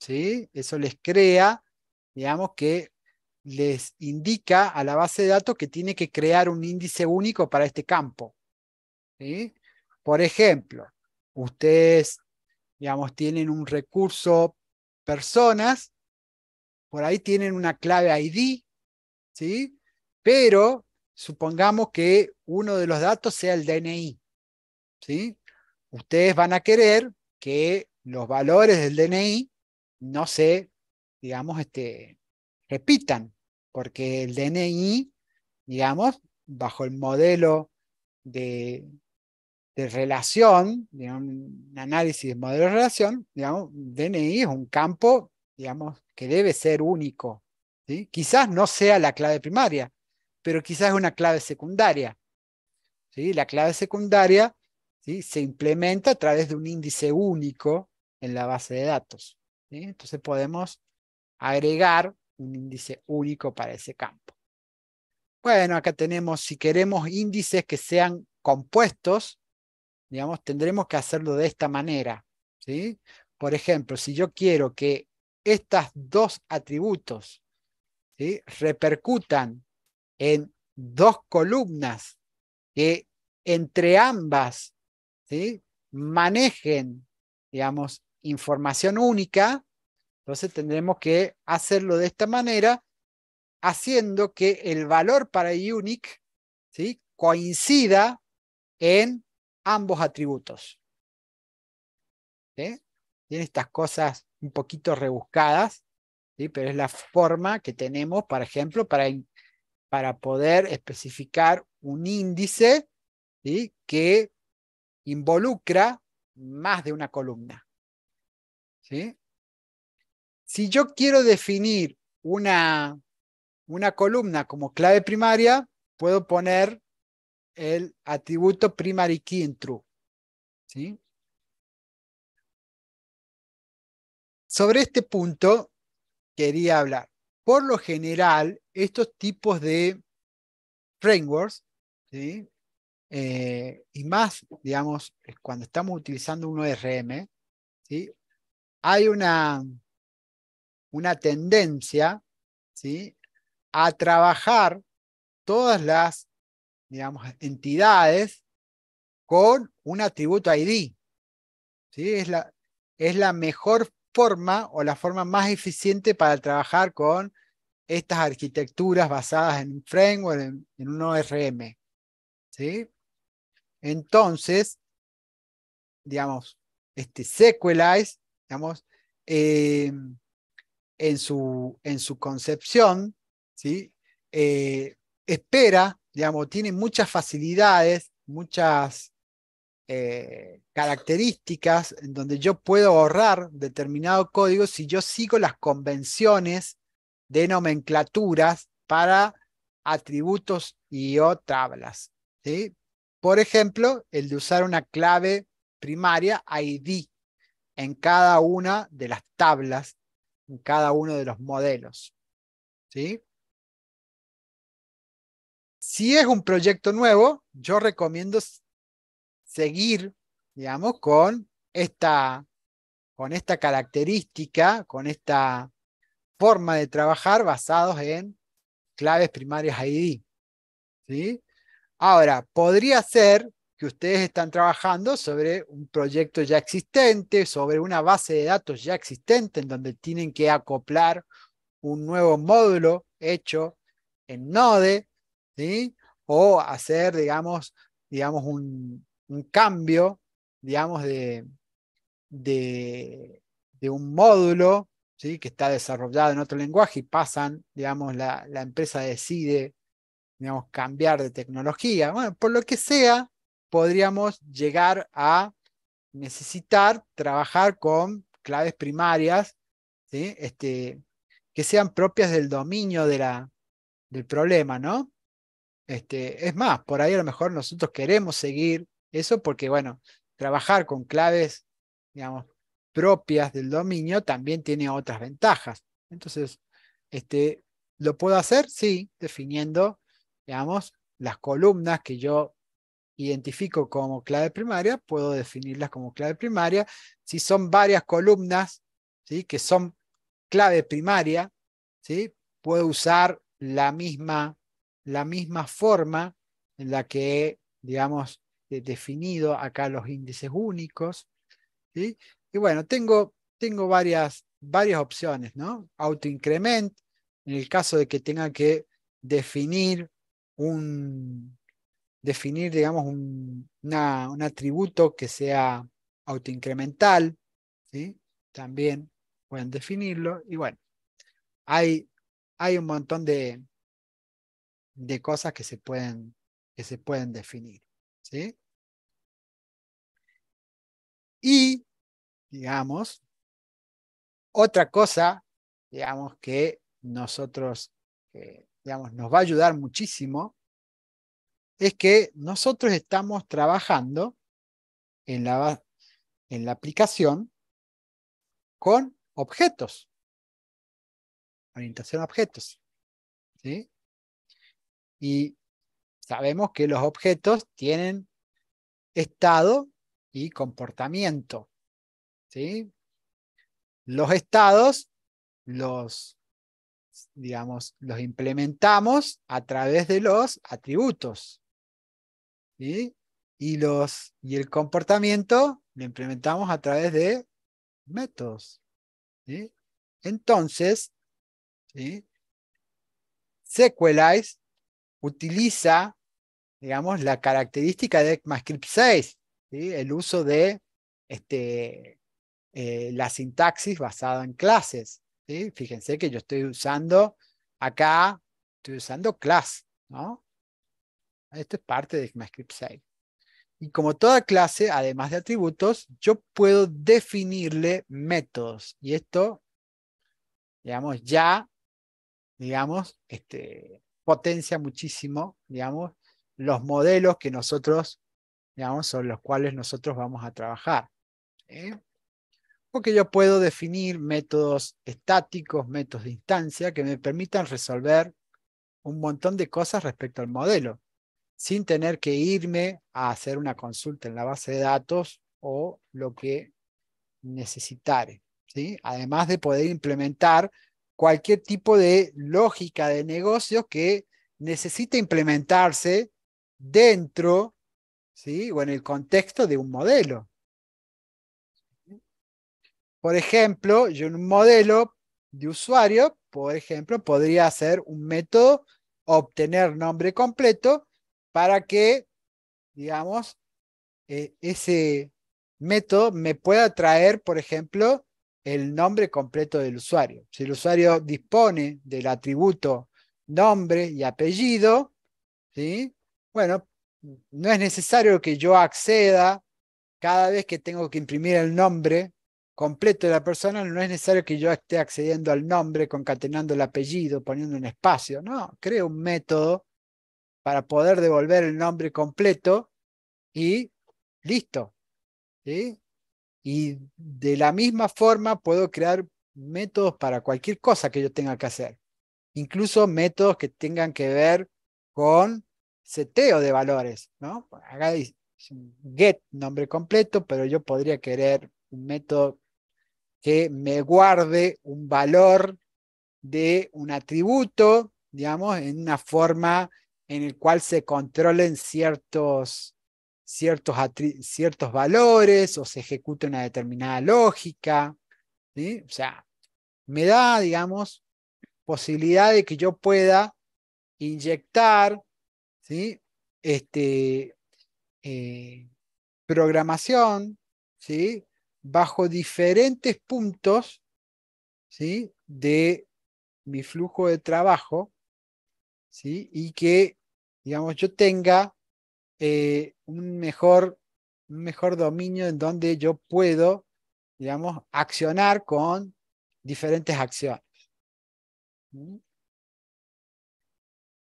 ¿sí? Eso les crea, digamos que les indica a la base de datos que tiene que crear un índice único para este campo. ¿sí? Por ejemplo, ustedes, digamos, tienen un recurso personas, por ahí tienen una clave ID, ¿sí? Pero supongamos que uno de los datos sea el DNI. ¿sí? Ustedes van a querer que los valores del DNI no se, digamos, este, repitan, porque el DNI, digamos, bajo el modelo de, relación, un análisis de modelo de relación, digamos, DNI es un campo, digamos, que debe ser único. Quizás no sea la clave primaria, pero quizás es una clave secundaria. La clave secundaria se implementa a través de un índice único en la base de datos. Entonces podemos agregar un índice único para ese campo. Bueno, acá tenemos, si queremos índices que sean compuestos, digamos, tendremos que hacerlo de esta manera. ¿sí? Por ejemplo, si yo quiero que estos dos atributos repercutan en dos columnas que entre ambas manejen, digamos, información única, entonces tendremos que hacerlo de esta manera, haciendo que el valor para unique coincida en ambos atributos. ¿Sí? Tiene estas cosas un poquito rebuscadas, pero es la forma que tenemos, por ejemplo, para para poder especificar un índice que involucra más de una columna. Si yo quiero definir una, columna como clave primaria, puedo poner el atributo primary key en true. ¿sí? Sobre este punto quería hablar por lo general, estos tipos de frameworks, eh, y más, digamos, cuando estamos utilizando un ORM, hay una, una tendencia ¿sí? a trabajar todas las digamos, entidades con un atributo ID. Es, la, es la forma o la forma más eficiente para trabajar con estas arquitecturas basadas en un framework, en, un ORM. ¿sí? Entonces, digamos, este Sequelize, digamos, eh, en, su, concepción, ¿sí? Eh, espera, digamos, tiene muchas facilidades, muchas eh, características en donde yo puedo ahorrar determinado código si yo sigo las convenciones de nomenclaturas para atributos y o tablas. ¿sí? Por ejemplo, el de usar una clave primaria ID en cada una de las tablas, en cada uno de los modelos. ¿sí? Si es un proyecto nuevo, yo recomiendo seguir, digamos, con esta, con esta característica, con esta forma de trabajar basados en claves primarias ID. ¿sí? Ahora, podría ser que ustedes están trabajando sobre un proyecto ya existente, sobre una base de datos ya existente, en donde tienen que acoplar un nuevo módulo hecho en Node, ¿sí? o hacer, digamos, digamos un, un cambio, digamos, de, un módulo ¿sí? que está desarrollado en otro lenguaje y pasan, digamos, la, empresa decide, digamos, cambiar de tecnología. Bueno, por lo que sea, podríamos llegar a necesitar trabajar con claves primarias ¿sí? este, que sean propias del dominio de la, del problema, ¿no? Este, es más, por ahí a lo mejor nosotros queremos seguir eso porque, bueno, trabajar con claves, digamos, propias del dominio también tiene otras ventajas. Entonces, este, ¿lo puedo hacer? Sí, definiendo, digamos, las columnas que yo identifico como clave primaria, puedo definirlas como clave primaria. Si son varias columnas, ¿sí? que son clave primaria, ¿sí? puedo usar la misma, la misma forma en la que, digamos, este, definido, acá los índices únicos. Y bueno, tengo, tengo varias, varias opciones, ¿no? Autoincrement, en el caso de que tenga que definir un, definir, digamos, un, un atributo que sea autoincremental, ¿sí? También pueden definirlo. Y bueno, hay, hay un montón de, de cosas que se pueden, que se pueden definir, ¿sí? Y, digamos, otra cosa, digamos, que nosotros, digamos, nos va a ayudar muchísimo, es que nosotros estamos trabajando en la, en la aplicación con objetos, orientación a objetos. ¿sí? Y sabemos que los objetos tienen estado y comportamiento. ¿sí? Los estados los, digamos, los implementamos a través de los atributos. ¿sí? Y, los, y el comportamiento lo implementamos a través de métodos. ¿sí? Entonces, ¿sí? utiliza, digamos, la característica de ECMAScript 6, el uso de este, eh, la sintaxis basada en clases. Fíjense que yo estoy usando acá, estoy usando class. ¿no? Esto es parte de ECMAScript 6. Y como toda clase, además de atributos, yo puedo definirle métodos. Y esto, digamos, ya, digamos, este, potencia muchísimo, digamos, los modelos que nosotros digamos, sobre los cuales nosotros vamos a trabajar. ¿eh? Porque yo puedo definir métodos estáticos, métodos de instancia, que me permitan resolver un montón de cosas respecto al modelo, sin tener que irme a hacer una consulta en la base de datos o lo que necesitare. Además de poder implementar cualquier tipo de lógica de negocio que necesite implementarse dentro ¿sí? o en el contexto de un modelo. Por ejemplo, yo en un modelo de usuario, por ejemplo, podría hacer un método obtener nombre completo para que, digamos, eh, ese método me pueda traer, por ejemplo, el nombre completo del usuario. Si el usuario dispone del atributo nombre y apellido, ¿sí? bueno, no es necesario que yo acceda cada vez que tengo que imprimir el nombre completo de la persona, no es necesario que yo esté accediendo al nombre, concatenando el apellido, poniendo un espacio. No, creo un método para poder devolver el nombre completo y listo. Y de la misma forma puedo crear métodos para cualquier cosa que yo tenga que hacer, incluso métodos que tengan que ver con seteo de valores, ¿no? Acá get nombre completo, pero yo podría querer un método que me guarde un valor de un atributo, digamos, en una forma en el cual se controlen ciertos, ciertos, ciertos valores o se ejecute una determinada lógica. O sea, me da, digamos, posibilidad de que yo pueda inyectar este, eh, programación, ¿sí? Bajo diferentes puntos, ¿sí? De mi flujo de trabajo, ¿sí? Y que, digamos, yo tenga eh, un, mejor, un mejor dominio en donde yo puedo, digamos, accionar con diferentes acciones.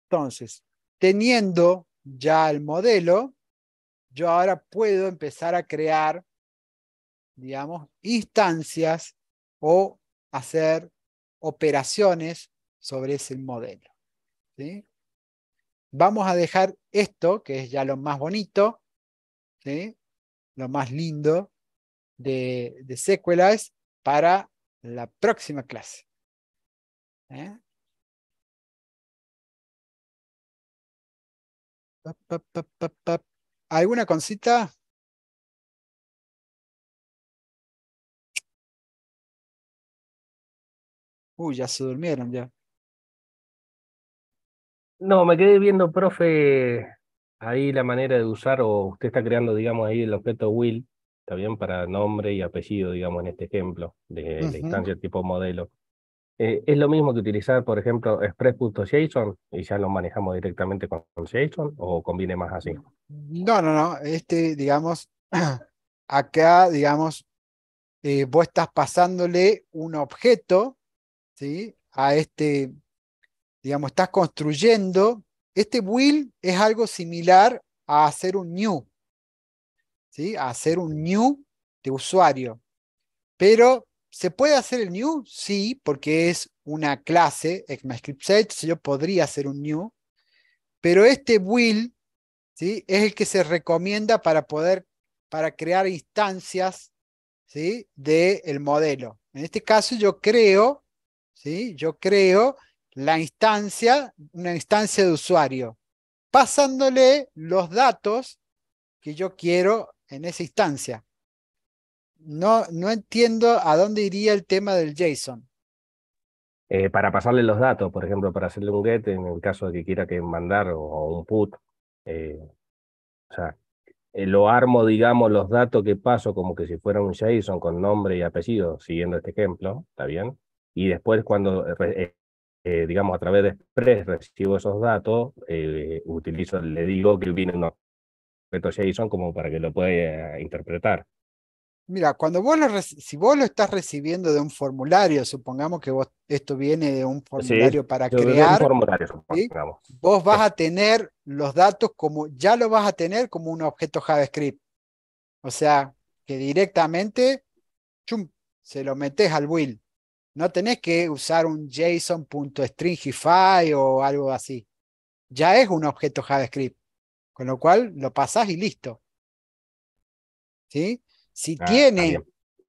Entonces, teniendo ya el modelo, yo ahora puedo empezar a crear, digamos, instancias o hacer operaciones sobre ese modelo. Vamos a dejar esto, que es ya lo más bonito, lo más lindo de, de para la próxima clase. ¿eh? ¿Alguna cosita? Uy, ya se durmieron ya. No, me quedé viendo, profe, ahí la manera de usar, o usted está creando, digamos, ahí el objeto will, está bien, para nombre y apellido, digamos, en este ejemplo, de instancia tipo modelo. Eh, es lo mismo que utilizar, por ejemplo, express.json y ya lo manejamos directamente con, JSON o conviene más así. No, no, no. Este, digamos, acá, digamos, eh, vos estás pasándole un objeto, ¿sí? A este, digamos, estás construyendo. Este will es algo similar a hacer un new, ¿sí? A hacer un new de usuario. Pero ¿Se puede hacer el new? Sí, porque es una clase, set yo podría hacer un new, pero este will ¿sí? es el que se recomienda para poder para crear instancias ¿sí? del el modelo. En este caso yo creo, ¿sí? yo creo la instancia, una instancia de usuario, pasándole los datos que yo quiero en esa instancia no, no entiendo a dónde iría el tema del JSON. Eh, para pasarle los datos, por ejemplo, para hacerle un get en el caso de que quiera que mandar o, un put. Eh, o sea, eh, lo armo, digamos, los datos que paso como que si fuera un JSON con nombre y apellido, siguiendo este ejemplo, ¿está bien? Y después cuando, digamos, a través de Express recibo esos datos, utilizo, le digo que viene un objeto JSON como para que lo pueda interpretar. Mira, cuando vos lo si vos lo estás recibiendo de un formulario, supongamos que vos, esto viene de un formulario para crear, vos vas a tener los datos como, ya lo vas a tener como un objeto JavaScript. O sea, que directamente se lo metes al build No tenés que usar un JSON.stringify o algo así. Ya es un objeto JavaScript, con lo cual lo pasás y listo. ¿Sí? Si ah, tiene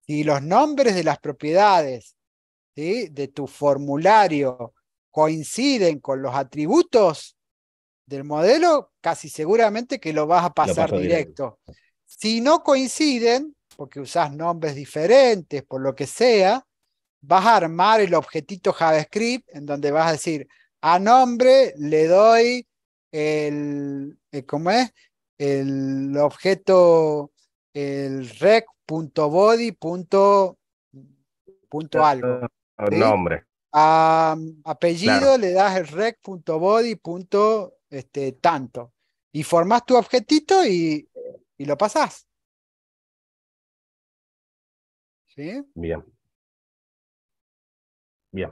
los nombres de las propiedades de tu formulario coinciden con los atributos del modelo, casi seguramente que lo vas a pasar directo. Si no coinciden, porque usas nombres diferentes, por lo que sea, vas a armar el objetito JavaScript en donde vas a decir, a nombre le doy el, eh, es? El objeto el rec.body.algo. Ah, ah, nombre. apellido le das el rec.body.tanto Este, tanto. Y formas tu objetito y, lo pasás. ¿Sí? Bien. Bien.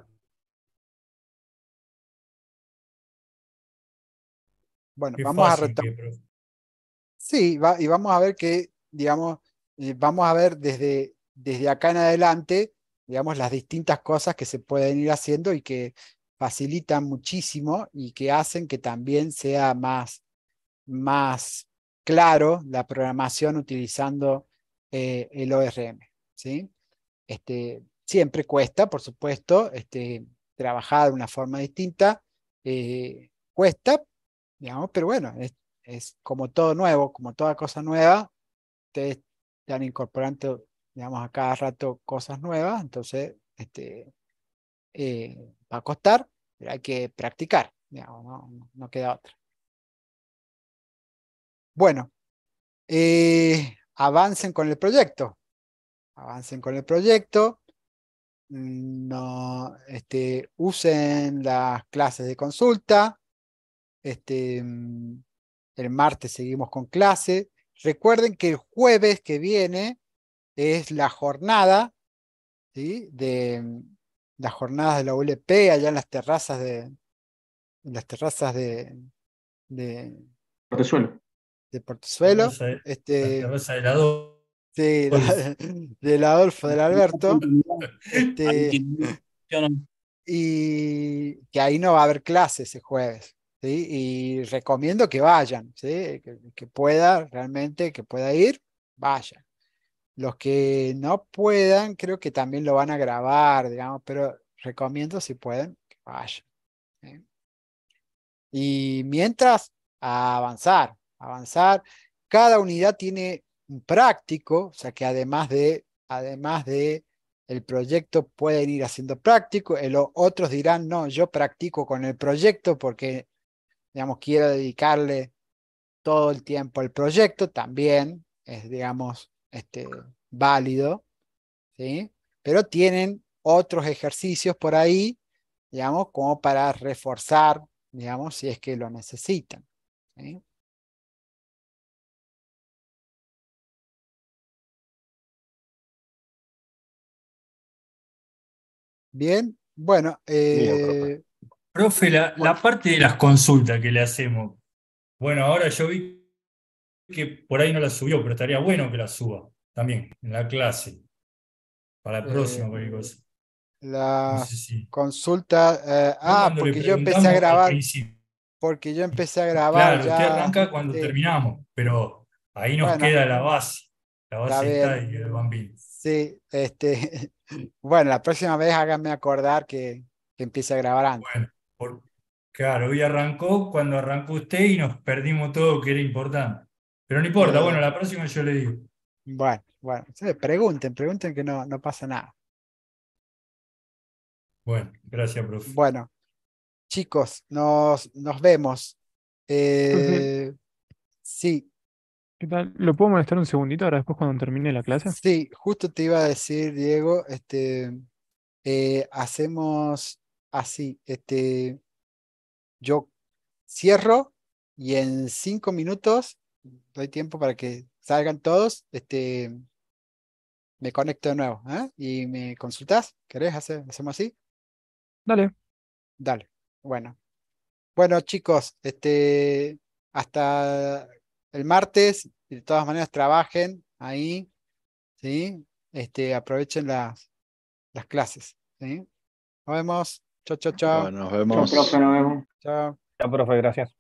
Bueno, vamos a retomar. Sí, y vamos a ver qué digamos, eh, vamos a ver desde, desde acá en adelante, digamos, las distintas cosas que se pueden ir haciendo y que facilitan muchísimo y que hacen que también sea más, claro la programación utilizando eh, el ORM. Este, siempre cuesta, por supuesto, este, trabajar de una forma distinta. Eh, cuesta, digamos, pero bueno, es, como todo nuevo, como toda cosa nueva, ustedes están incorporando, digamos, a cada rato cosas nuevas, entonces este, eh, va a costar, pero hay que practicar, digamos, no, queda otra. Bueno, eh, avancen con el proyecto, avancen con el proyecto, mm, no, este, usen las clases de consulta, este, mm, el martes seguimos con clase, Recuerden que el jueves que viene es la jornada, ¿sí? De las jornadas de la ULP allá en las terrazas de, las terrazas de, de Portezuelo. De Portezuelo. este, de la del Adolfo del Alberto. Este, y que ahí no va a haber clases ese jueves y recomiendo que vayan, que, pueda realmente, que pueda ir, vayan. Los que no puedan, creo que también lo van a grabar, digamos, pero recomiendo si pueden que vayan. Y mientras, avanzar, avanzar. Cada unidad tiene un práctico, o sea que además de, además de el proyecto pueden ir haciendo práctico. El, eh, otros dirán, no, yo practico con el proyecto porque digamos, quiero dedicarle todo el tiempo al proyecto, también es, digamos, este, válido, ¿sí? Pero tienen otros ejercicios por ahí, digamos, como para reforzar, digamos, si es que lo necesitan. Bien, bueno, Profe, la, la, parte de las consultas que le hacemos. Bueno, ahora yo vi que por ahí no la subió, pero estaría bueno que la suba también en la clase. Para la eh, próxima, cualquier cosa. La consulta. Eh, ah, porque yo empecé a grabar. Porque yo empecé a grabar. Claro, ya, usted arranca cuando terminamos, pero ahí nos queda la base. La base está y el bambino. Sí, este. bueno, la próxima vez háganme acordar que, que empiece a grabar antes claro, hoy arrancó cuando arrancó usted y nos perdimos todo que era importante. Pero no importa, bueno, la próxima yo le digo. Bueno, bueno, pregunten, pregunten que no, no pasa nada. Bueno, gracias, profe. Bueno, chicos, nos, nos vemos. Eh, sí. ¿Qué tal? ¿Lo puedo molestar un segundito ahora después cuando termine la clase? Sí, justo te iba a decir, Diego, este, eh, hacemos así. Este, yo cierro y en cinco minutos doy tiempo para que salgan todos. Este, me conecto de nuevo ¿ah? y me consultas. ¿Querés? Hacer, ¿Hacemos así? Dale. Dale. Bueno. Bueno, chicos, este, hasta el martes. De todas maneras, trabajen ahí. ¿sí? Este, aprovechen las, clases. Nos vemos. Chao, chao, chao. Bueno, nos vemos. Chao, profe, nos vemos. Chao. Chao, profe, gracias.